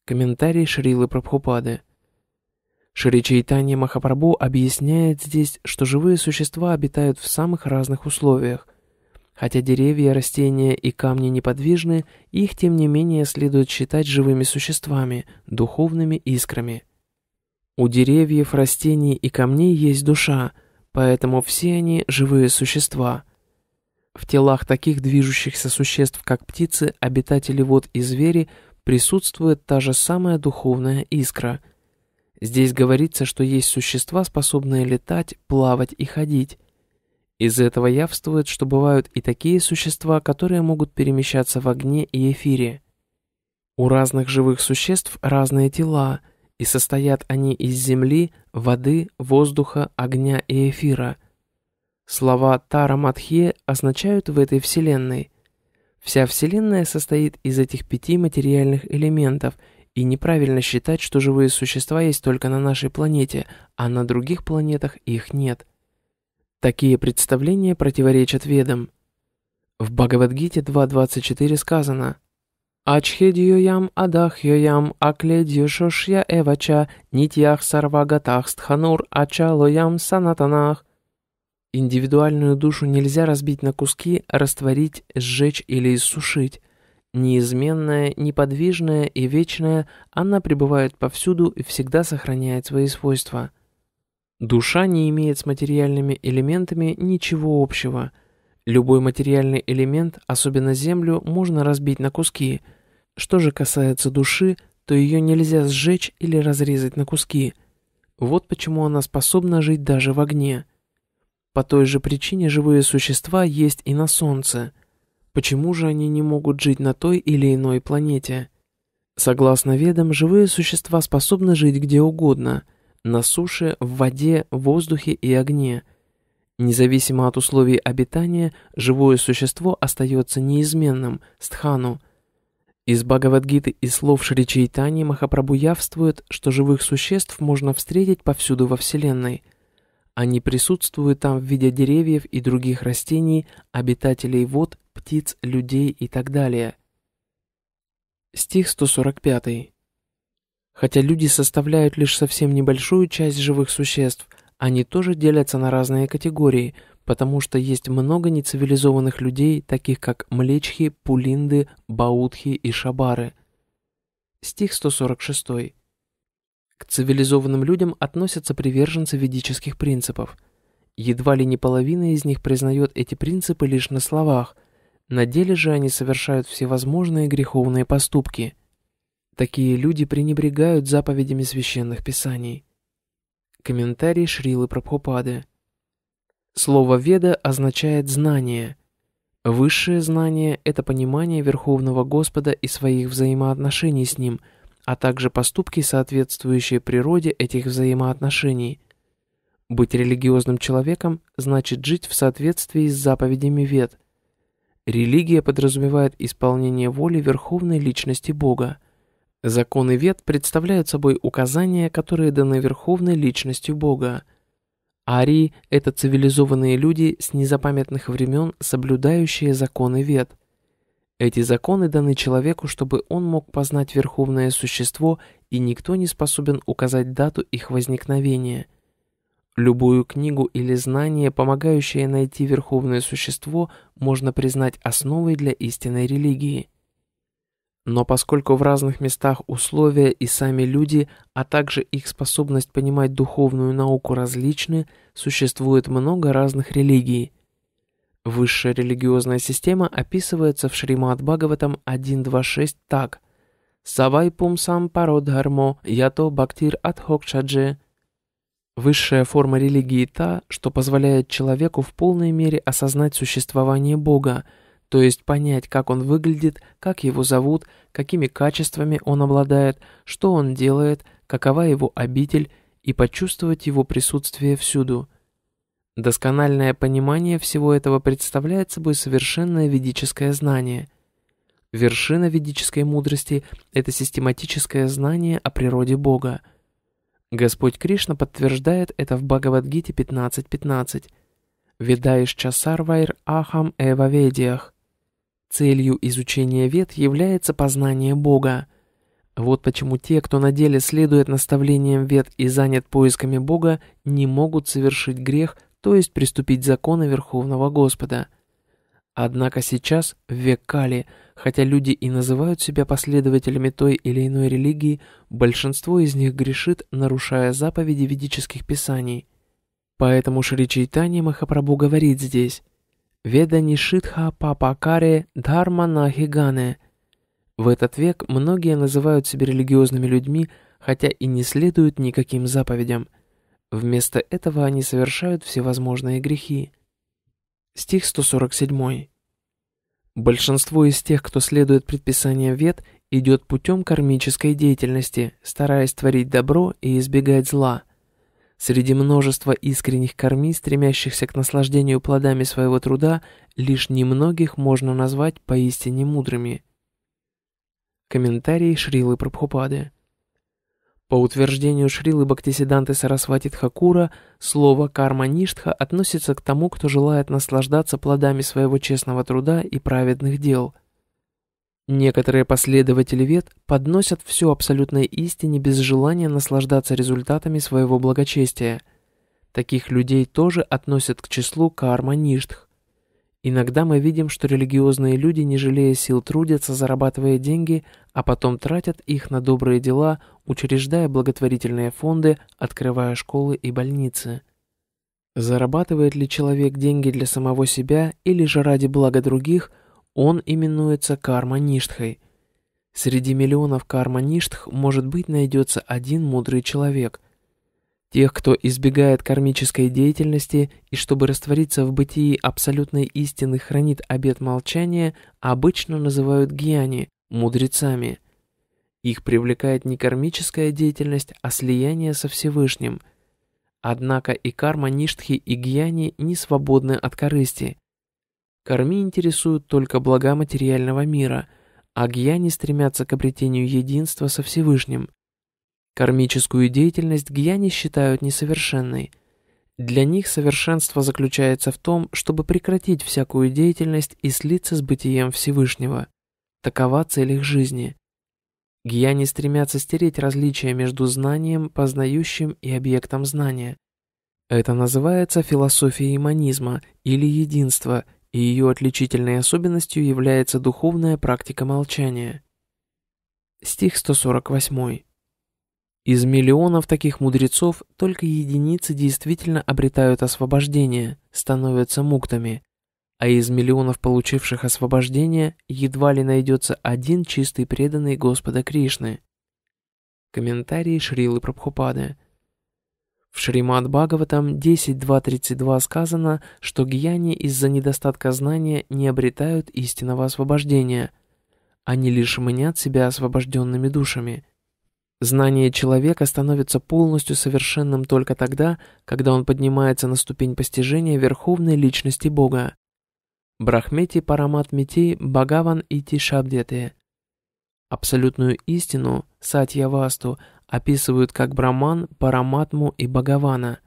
S1: Комментарий Шрилы Прабхупады – Шри Чайтанья Махапрабху объясняет здесь, что живые существа обитают в самых разных условиях. Хотя деревья, растения и камни неподвижны, их тем не менее следует считать живыми существами, духовными искрами. У деревьев, растений и камней есть душа, поэтому все они живые существа. В телах таких движущихся существ, как птицы, обитатели вод и звери, присутствует та же самая духовная искра – Здесь говорится, что есть существа, способные летать, плавать и ходить. Из этого явствует, что бывают и такие существа, которые могут перемещаться в огне и эфире. У разных живых существ разные тела, и состоят они из земли, воды, воздуха, огня и эфира. Слова Тара Мадхе означают в этой вселенной. Вся вселенная состоит из этих пяти материальных элементов – и неправильно считать, что живые существа есть только на нашей планете, а на других планетах их нет. Такие представления противоречат ведам. В Бхагавадгите 2.24 сказано «Ачхедьюям адахьюям акледью шошья эвача нитьях сарвагатах стханур ачалоям санатанах». Индивидуальную душу нельзя разбить на куски, растворить, сжечь или иссушить. Неизменная, неподвижная и вечная, она пребывает повсюду и всегда сохраняет свои свойства. Душа не имеет с материальными элементами ничего общего. Любой материальный элемент, особенно землю, можно разбить на куски. Что же касается души, то ее нельзя сжечь или разрезать на куски. Вот почему она способна жить даже в огне. По той же причине живые существа есть и на солнце – Почему же они не могут жить на той или иной планете? Согласно ведам, живые существа способны жить где угодно – на суше, в воде, воздухе и огне. Независимо от условий обитания, живое существо остается неизменным – стхану. Из Бхагавадгиты и слов Шри Чайтани Махапрабху явствует, что живых существ можно встретить повсюду во Вселенной – они присутствуют там в виде деревьев и других растений, обитателей вод птиц, людей и так далее. Стих 145. Хотя люди составляют лишь совсем небольшую часть живых существ, они тоже делятся на разные категории, потому что есть много нецивилизованных людей, таких как млечхи, пулинды, баутхи и шабары. Стих 146. К цивилизованным людям относятся приверженцы ведических принципов. Едва ли не половина из них признает эти принципы лишь на словах, на деле же они совершают всевозможные греховные поступки. Такие люди пренебрегают заповедями священных писаний. Комментарий Шрилы Прабхупады. Слово «веда» означает «знание». Высшее знание – это понимание Верховного Господа и своих взаимоотношений с Ним, а также поступки, соответствующие природе этих взаимоотношений. Быть религиозным человеком значит жить в соответствии с заповедями вед – Религия подразумевает исполнение воли Верховной Личности Бога. Законы вет представляют собой указания, которые даны Верховной Личностью Бога. Арии – это цивилизованные люди с незапамятных времен, соблюдающие законы вет. Эти законы даны человеку, чтобы он мог познать Верховное Существо, и никто не способен указать дату их возникновения – Любую книгу или знание, помогающее найти верховное существо, можно признать основой для истинной религии. Но поскольку в разных местах условия и сами люди, а также их способность понимать духовную науку различны, существует много разных религий. Высшая религиозная система описывается в Шримад Бхагаватам 1.2.6 так. Савай пумсам парод гармо, ято бактир адхокшаджи, Высшая форма религии та, что позволяет человеку в полной мере осознать существование Бога, то есть понять, как он выглядит, как его зовут, какими качествами он обладает, что он делает, какова его обитель и почувствовать его присутствие всюду. Доскональное понимание всего этого представляет собой совершенное ведическое знание. Вершина ведической мудрости – это систематическое знание о природе Бога – Господь Кришна подтверждает это в Бхагавадгите 15.15. 15. «Ведаешь часарвайр ахам эва Целью изучения вед является познание Бога. Вот почему те, кто на деле следует наставлениям вед и занят поисками Бога, не могут совершить грех, то есть преступить законы Верховного Господа. Однако сейчас, в век Кали, Хотя люди и называют себя последователями той или иной религии, большинство из них грешит, нарушая заповеди ведических писаний. Поэтому Шри Чайтани Махапрабху говорит здесь «Веда нишитха папакаре дхарма нахигане». В этот век многие называют себя религиозными людьми, хотя и не следуют никаким заповедям. Вместо этого они совершают всевозможные грехи. Стих 147. Большинство из тех, кто следует предписаниям вет, идет путем кармической деятельности, стараясь творить добро и избегать зла. Среди множества искренних корми, стремящихся к наслаждению плодами своего труда, лишь немногих можно назвать поистине мудрыми. Комментарий Шрилы Прабхупады по утверждению Шрилы Бхактисиданты Сарасвати Тхакура, слово «карма-ништха» относится к тому, кто желает наслаждаться плодами своего честного труда и праведных дел. Некоторые последователи вет подносят всю абсолютной истине без желания наслаждаться результатами своего благочестия. Таких людей тоже относят к числу карма-ништх. Иногда мы видим, что религиозные люди, не жалея сил, трудятся, зарабатывая деньги, а потом тратят их на добрые дела, учреждая благотворительные фонды, открывая школы и больницы. Зарабатывает ли человек деньги для самого себя или же ради блага других, он именуется карма-ништхой. Среди миллионов карма-ништх, может быть, найдется один мудрый человек – тех, кто избегает кармической деятельности и, чтобы раствориться в бытии абсолютной истины, хранит обет молчания, обычно называют гьяни, мудрецами. Их привлекает не кармическая деятельность, а слияние со Всевышним. Однако и карма ништхи и гьяни не свободны от корысти. Карми интересуют только блага материального мира, а гьяни стремятся к обретению единства со Всевышним. Кармическую деятельность гьяни считают несовершенной. Для них совершенство заключается в том, чтобы прекратить всякую деятельность и слиться с бытием Всевышнего. Такова цель их жизни. Гьяни стремятся стереть различия между знанием, познающим и объектом знания. Это называется философией манизма или единства, и ее отличительной особенностью является духовная практика молчания. Стих 148. Из миллионов таких мудрецов только единицы действительно обретают освобождение, становятся муктами, а из миллионов получивших освобождение едва ли найдется один чистый преданный Господа Кришны. Комментарии Шрилы Прабхупады. В Шримад Бхагаватам 10.2.32 сказано, что гьяни из-за недостатка знания не обретают истинного освобождения. Они лишь мнят себя освобожденными душами – Знание человека становится полностью совершенным только тогда, когда он поднимается на ступень постижения верховной личности Бога. Брахмети Парамат Мити Бхагаван Ити Шабдеты. Абсолютную истину, Сатья Васту, описывают как Браман, Параматму и Бхагавана.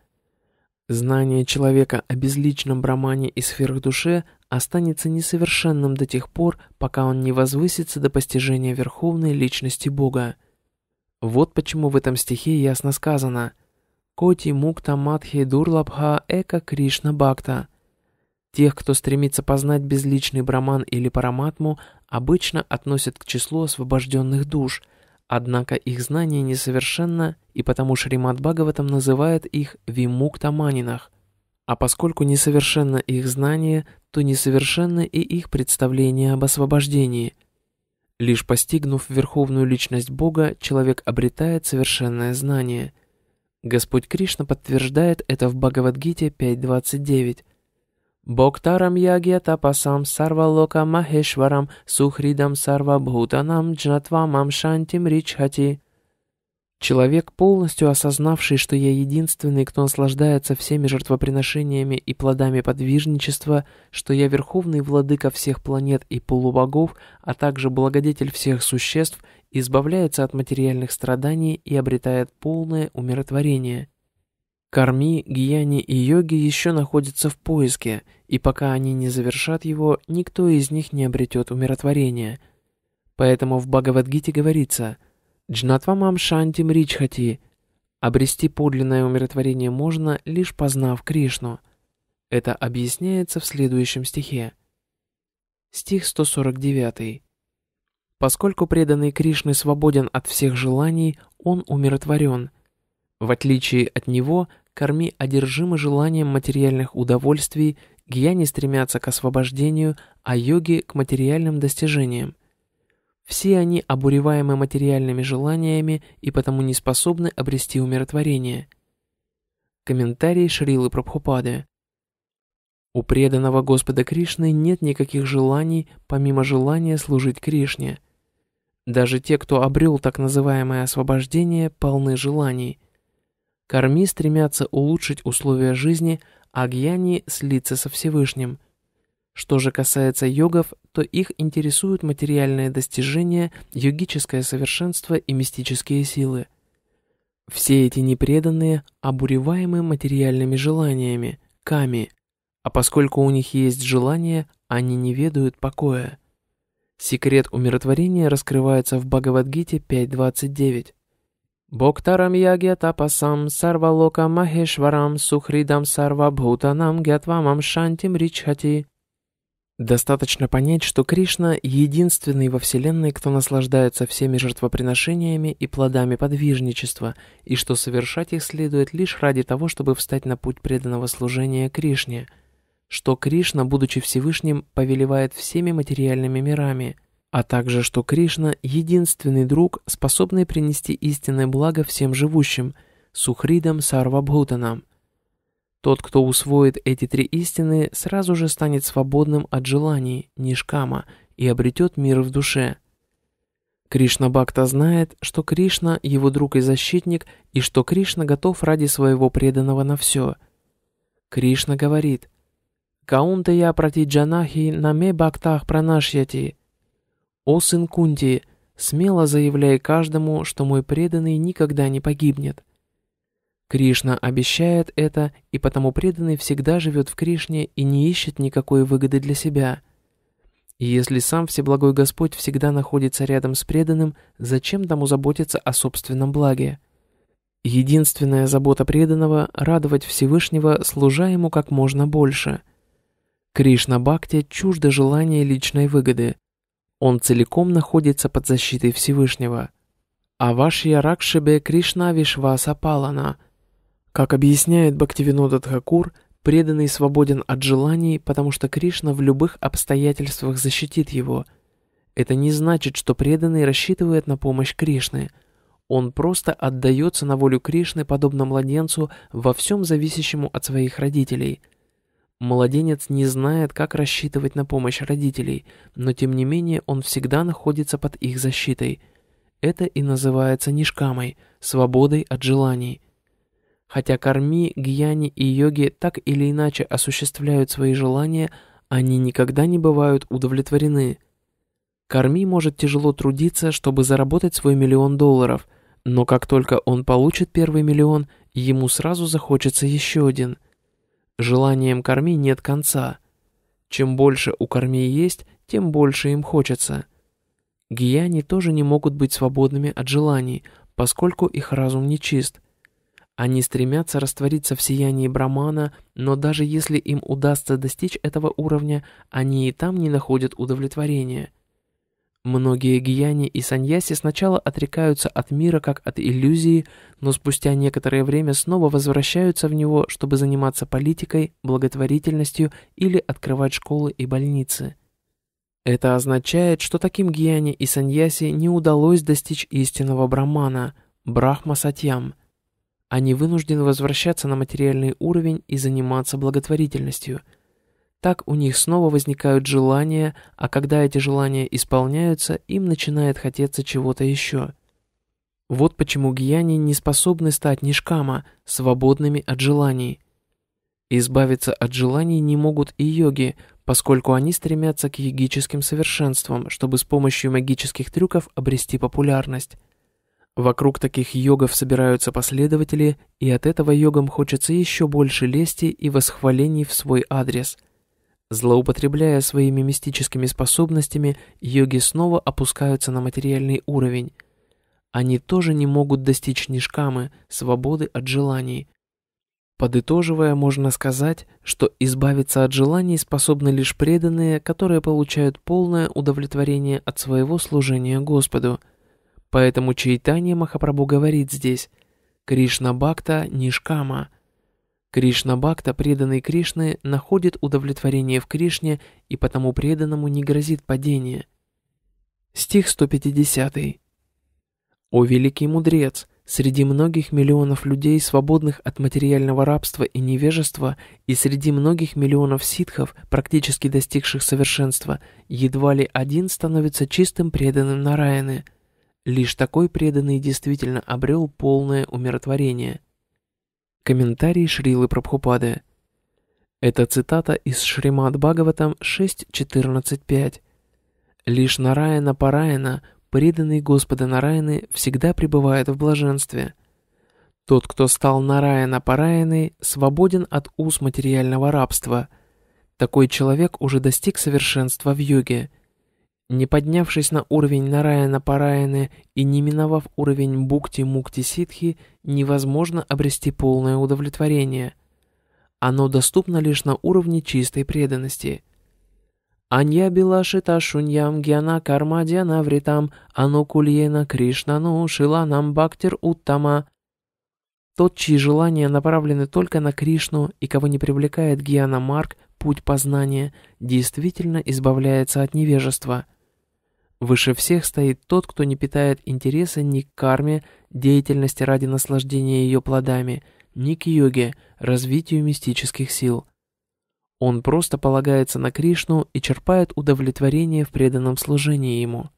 S1: Знание человека о безличном Брамане и сверхдуше останется несовершенным до тех пор, пока он не возвысится до постижения верховной личности Бога. Вот почему в этом стихе ясно сказано «Коти мукта матхи дурлабха эка Кришна бхакта». Тех, кто стремится познать безличный браман или параматму, обычно относят к числу освобожденных душ, однако их знание несовершенно, и потому Шримад Бхагаватам называет их вимуктаманинах. А поскольку несовершенно их знание, то несовершенно и их представление об освобождении – Лишь постигнув верховную личность Бога, человек обретает совершенное знание. Господь Кришна подтверждает это в Бхагавадгите 5.29. Бог Боктарам ягья тапасам сарвалока махешварам сухридам сарвабхутанам джнатвамам шантим ричхати. Человек, полностью осознавший, что я единственный, кто наслаждается всеми жертвоприношениями и плодами подвижничества, что я верховный владыка всех планет и полубогов, а также благодетель всех существ, избавляется от материальных страданий и обретает полное умиротворение. Карми, гьяни и йоги еще находятся в поиске, и пока они не завершат его, никто из них не обретет умиротворение. Поэтому в Бхагавадгите говорится – Джнатвамам Шантим Ричхати. Обрести подлинное умиротворение можно, лишь познав Кришну. Это объясняется в следующем стихе. Стих 149. Поскольку преданный Кришны свободен от всех желаний, он умиротворен. В отличие от него, корми одержимы желанием материальных удовольствий, гьяни стремятся к освобождению, а йоги – к материальным достижениям. Все они обуреваемы материальными желаниями и потому не способны обрести умиротворение. Комментарий Шрилы Прабхупады. У преданного Господа Кришны нет никаких желаний, помимо желания служить Кришне. Даже те, кто обрел так называемое освобождение, полны желаний. Корми стремятся улучшить условия жизни, а гьяни слиться со Всевышним – что же касается йогов, то их интересуют материальные достижения, йогическое совершенство и мистические силы. Все эти непреданные обуреваемы материальными желаниями, ками, а поскольку у них есть желание, они не ведают покоя. Секрет умиротворения раскрывается в Бхагавадгите 5.29. Боктарам яге тапасам сарвалока махешварам сухридам сарвабхутанам гятвамам шантим ричхати Достаточно понять, что Кришна – единственный во Вселенной, кто наслаждается всеми жертвоприношениями и плодами подвижничества, и что совершать их следует лишь ради того, чтобы встать на путь преданного служения Кришне, что Кришна, будучи Всевышним, повелевает всеми материальными мирами – а также что Кришна – единственный друг, способный принести истинное благо всем живущим, сухридам сарвабхутанам. Тот, кто усвоит эти три истины, сразу же станет свободным от желаний, нишкама, и обретет мир в душе. Кришна Бхакта знает, что Кришна – его друг и защитник, и что Кришна готов ради своего преданного на все. Кришна говорит «Каунте я прати джанахи наме бхактах пранашьяти». «О сын Кунти, смело заявляй каждому, что мой преданный никогда не погибнет». Кришна обещает это, и потому преданный всегда живет в Кришне и не ищет никакой выгоды для себя. И если сам Всеблагой Господь всегда находится рядом с преданным, зачем тому заботиться о собственном благе? Единственная забота преданного – радовать Всевышнего, служа ему как можно больше. Кришна Бхакти чуждо желание личной выгоды. Он целиком находится под защитой Всевышнего. Авашья Ракшибе Кришна Вишваса Палана – как объясняет Бхактивинода Дхакур, преданный свободен от желаний, потому что Кришна в любых обстоятельствах защитит его. Это не значит, что преданный рассчитывает на помощь Кришны. Он просто отдается на волю Кришны, подобно младенцу, во всем зависящему от своих родителей. Младенец не знает, как рассчитывать на помощь родителей, но тем не менее он всегда находится под их защитой. Это и называется нишкамой, свободой от желаний – Хотя Карми, гьяни и йоги так или иначе осуществляют свои желания, они никогда не бывают удовлетворены. Карми может тяжело трудиться, чтобы заработать свой миллион долларов, но как только он получит первый миллион, ему сразу захочется еще один. Желанием Карми нет конца. Чем больше у Карми есть, тем больше им хочется. Гияни тоже не могут быть свободными от желаний, поскольку их разум не чист – они стремятся раствориться в сиянии Брамана, но даже если им удастся достичь этого уровня, они и там не находят удовлетворения. Многие гьяни и саньяси сначала отрекаются от мира как от иллюзии, но спустя некоторое время снова возвращаются в него, чтобы заниматься политикой, благотворительностью или открывать школы и больницы. Это означает, что таким гьяни и саньяси не удалось достичь истинного Брамана, Брахма-сатьям – а не вынужден возвращаться на материальный уровень и заниматься благотворительностью. Так у них снова возникают желания, а когда эти желания исполняются, им начинает хотеться чего-то еще. Вот почему гьяни не способны стать нишкама, свободными от желаний. Избавиться от желаний не могут и йоги, поскольку они стремятся к йогическим совершенствам, чтобы с помощью магических трюков обрести популярность. Вокруг таких йогов собираются последователи, и от этого йогам хочется еще больше лести и восхвалений в свой адрес. Злоупотребляя своими мистическими способностями, йоги снова опускаются на материальный уровень. Они тоже не могут достичь нишкамы, свободы от желаний. Подытоживая, можно сказать, что избавиться от желаний способны лишь преданные, которые получают полное удовлетворение от своего служения Господу – Поэтому Чайтанья Махапрабху говорит здесь «Кришна Бхакта Нишкама». Кришна Бхакта, преданный Кришны, находит удовлетворение в Кришне и потому преданному не грозит падение. Стих 150. «О великий мудрец! Среди многих миллионов людей, свободных от материального рабства и невежества, и среди многих миллионов ситхов, практически достигших совершенства, едва ли один становится чистым преданным Нараяны – Лишь такой преданный действительно обрел полное умиротворение. Комментарий Шрилы Прабхупады. Это цитата из Шримад Бхагаватам 6.14.5. «Лишь Нараяна Параяна, преданный Господа Нараяны, всегда пребывает в блаженстве. Тот, кто стал Нараяна Параяной, свободен от уз материального рабства. Такой человек уже достиг совершенства в йоге». Не поднявшись на уровень Нараяна Параяна и не миновав уровень Букти-Мукти-Ситхи, невозможно обрести полное удовлетворение. Оно доступно лишь на уровне чистой преданности. Анья Белашита Шуньям Гьяна Кармадья Навритам Анукульена ну шила нам Бактер Уттама Тот, чьи желания направлены только на Кришну и кого не привлекает Гьяна Марк, путь познания, действительно избавляется от невежества – Выше всех стоит тот, кто не питает интереса ни к карме, деятельности ради наслаждения ее плодами, ни к йоге, развитию мистических сил. Он просто полагается на Кришну и черпает удовлетворение в преданном служении ему.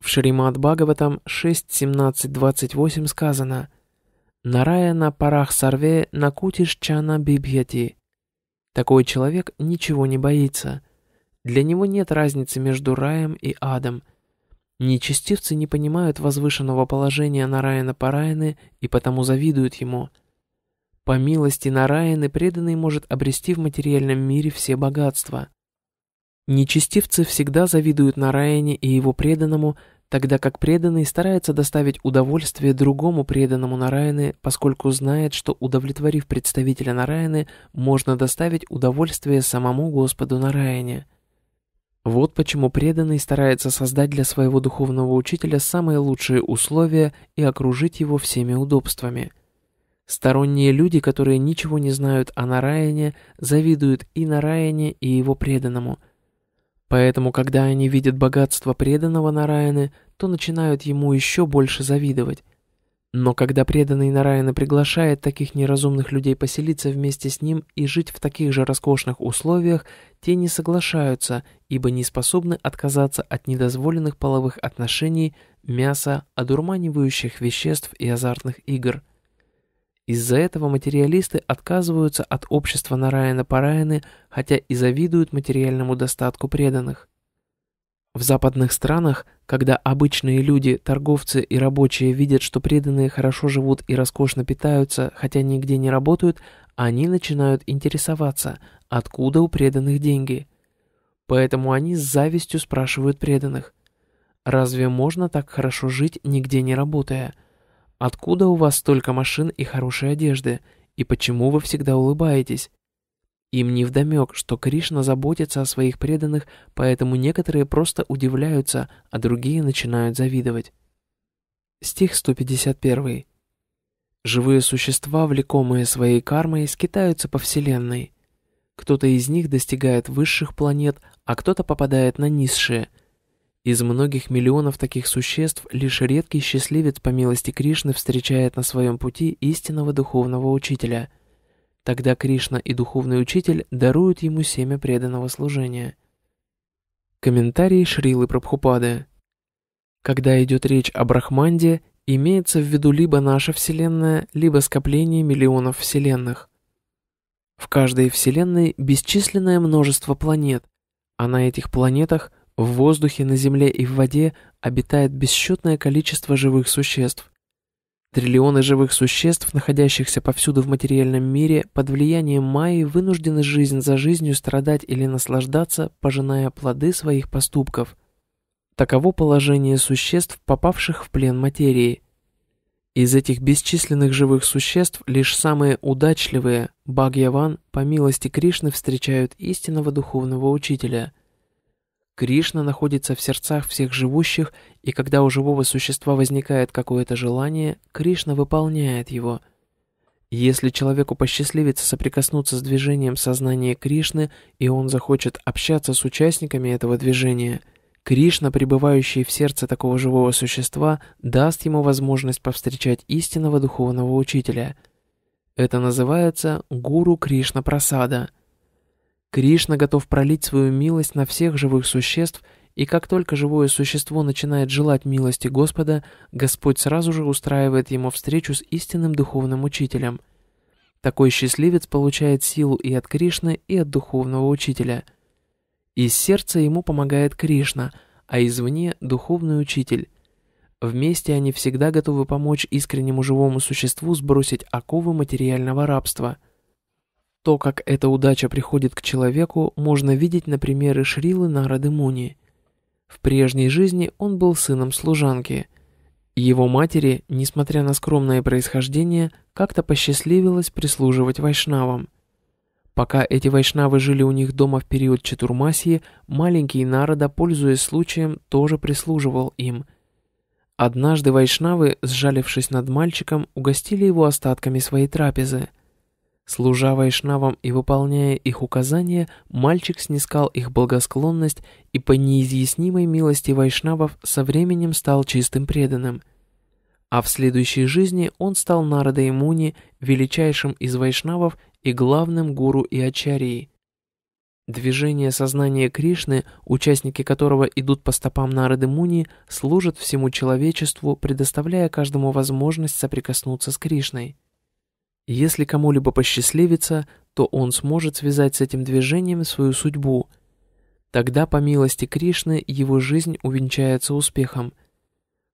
S1: В Шримад Бхагаватам 6.17.28 сказано «Нараяна парах сарве накутиш чана бибьяти». Такой человек ничего не боится – для него нет разницы между раем и адом. Нечестивцы не понимают возвышенного положения Нараина Параины и потому завидуют ему. По милости нараяны преданный может обрести в материальном мире все богатства. Нечестивцы всегда завидуют Нараяне и его преданному, тогда как преданный старается доставить удовольствие другому преданному Нараяны, поскольку знает, что удовлетворив представителя Нараяны, можно доставить удовольствие самому Господу Нараяне. Вот почему преданный старается создать для своего духовного учителя самые лучшие условия и окружить его всеми удобствами. Сторонние люди, которые ничего не знают о Нараяне, завидуют и Нараяне, и его преданному. Поэтому, когда они видят богатство преданного Нараяны, то начинают ему еще больше завидовать. Но когда преданный Нараяна приглашает таких неразумных людей поселиться вместе с ним и жить в таких же роскошных условиях, те не соглашаются, ибо не способны отказаться от недозволенных половых отношений, мяса, одурманивающих веществ и азартных игр. Из-за этого материалисты отказываются от общества Нараяна-Параяны, хотя и завидуют материальному достатку преданных. В западных странах – когда обычные люди, торговцы и рабочие видят, что преданные хорошо живут и роскошно питаются, хотя нигде не работают, они начинают интересоваться, откуда у преданных деньги. Поэтому они с завистью спрашивают преданных. «Разве можно так хорошо жить, нигде не работая? Откуда у вас столько машин и хорошей одежды? И почему вы всегда улыбаетесь? Им не вдомек, что Кришна заботится о своих преданных, поэтому некоторые просто удивляются, а другие начинают завидовать. Стих 151. Живые существа, влекомые своей кармой, скитаются по Вселенной. Кто-то из них достигает высших планет, а кто-то попадает на низшие. Из многих миллионов таких существ лишь редкий счастливец по милости Кришны встречает на своем пути истинного духовного учителя – Тогда Кришна и духовный учитель даруют ему семя преданного служения. Комментарий Шрилы Прабхупады. Когда идет речь о Брахманде, имеется в виду либо наша Вселенная, либо скопление миллионов Вселенных. В каждой Вселенной бесчисленное множество планет, а на этих планетах в воздухе, на Земле и в воде обитает бесчетное количество живых существ, Триллионы живых существ, находящихся повсюду в материальном мире, под влиянием Майи вынуждены жизнь за жизнью страдать или наслаждаться, пожиная плоды своих поступков. Таково положение существ, попавших в плен материи. Из этих бесчисленных живых существ лишь самые удачливые, Бхагьяван, по милости Кришны, встречают истинного духовного учителя – Кришна находится в сердцах всех живущих, и когда у живого существа возникает какое-то желание, Кришна выполняет его. Если человеку посчастливится соприкоснуться с движением сознания Кришны, и он захочет общаться с участниками этого движения, Кришна, пребывающий в сердце такого живого существа, даст ему возможность повстречать истинного духовного учителя. Это называется «Гуру Кришна Прасада», Кришна готов пролить свою милость на всех живых существ, и как только живое существо начинает желать милости Господа, Господь сразу же устраивает ему встречу с истинным духовным учителем. Такой счастливец получает силу и от Кришны, и от духовного учителя. Из сердца ему помогает Кришна, а извне – духовный учитель. Вместе они всегда готовы помочь искреннему живому существу сбросить оковы материального рабства – то, как эта удача приходит к человеку, можно видеть на примере Шрилы Нарады Муни. В прежней жизни он был сыном служанки. Его матери, несмотря на скромное происхождение, как-то посчастливилось прислуживать вайшнавам. Пока эти вайшнавы жили у них дома в период Чатурмасии, маленький Нарада, пользуясь случаем, тоже прислуживал им – Однажды вайшнавы, сжалившись над мальчиком, угостили его остатками своей трапезы. Служа вайшнавам и выполняя их указания, мальчик снискал их благосклонность и по неизъяснимой милости вайшнавов со временем стал чистым преданным. А в следующей жизни он стал Нарада Муни, величайшим из вайшнавов и главным гуру и ачарией. Движение сознания Кришны, участники которого идут по стопам Нарады Муни, служат всему человечеству, предоставляя каждому возможность соприкоснуться с Кришной. Если кому-либо посчастливится, то он сможет связать с этим движением свою судьбу. Тогда, по милости Кришны, его жизнь увенчается успехом.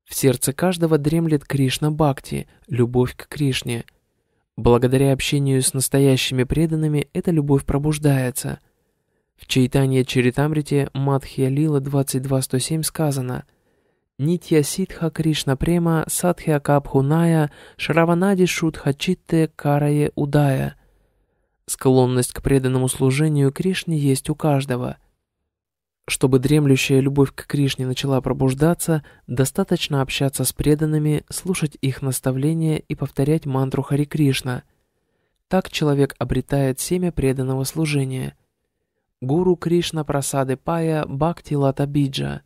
S1: В сердце каждого дремлет Кришна Бхакти, любовь к Кришне. Благодаря общению с настоящими преданными эта любовь пробуждается. В Чайтанье Чаритамрите Мадхья Лила 22.107 сказано – Нитья Ситха Кришна Према Садхья Кабхуная Шраванади Шудха Читте Карае Удая. Склонность к преданному служению Кришне есть у каждого. Чтобы дремлющая любовь к Кришне начала пробуждаться, достаточно общаться с преданными, слушать их наставления и повторять мантру Хари Кришна. Так человек обретает семя преданного служения. Гуру Кришна Прасады Пая Бхакти Латабиджа –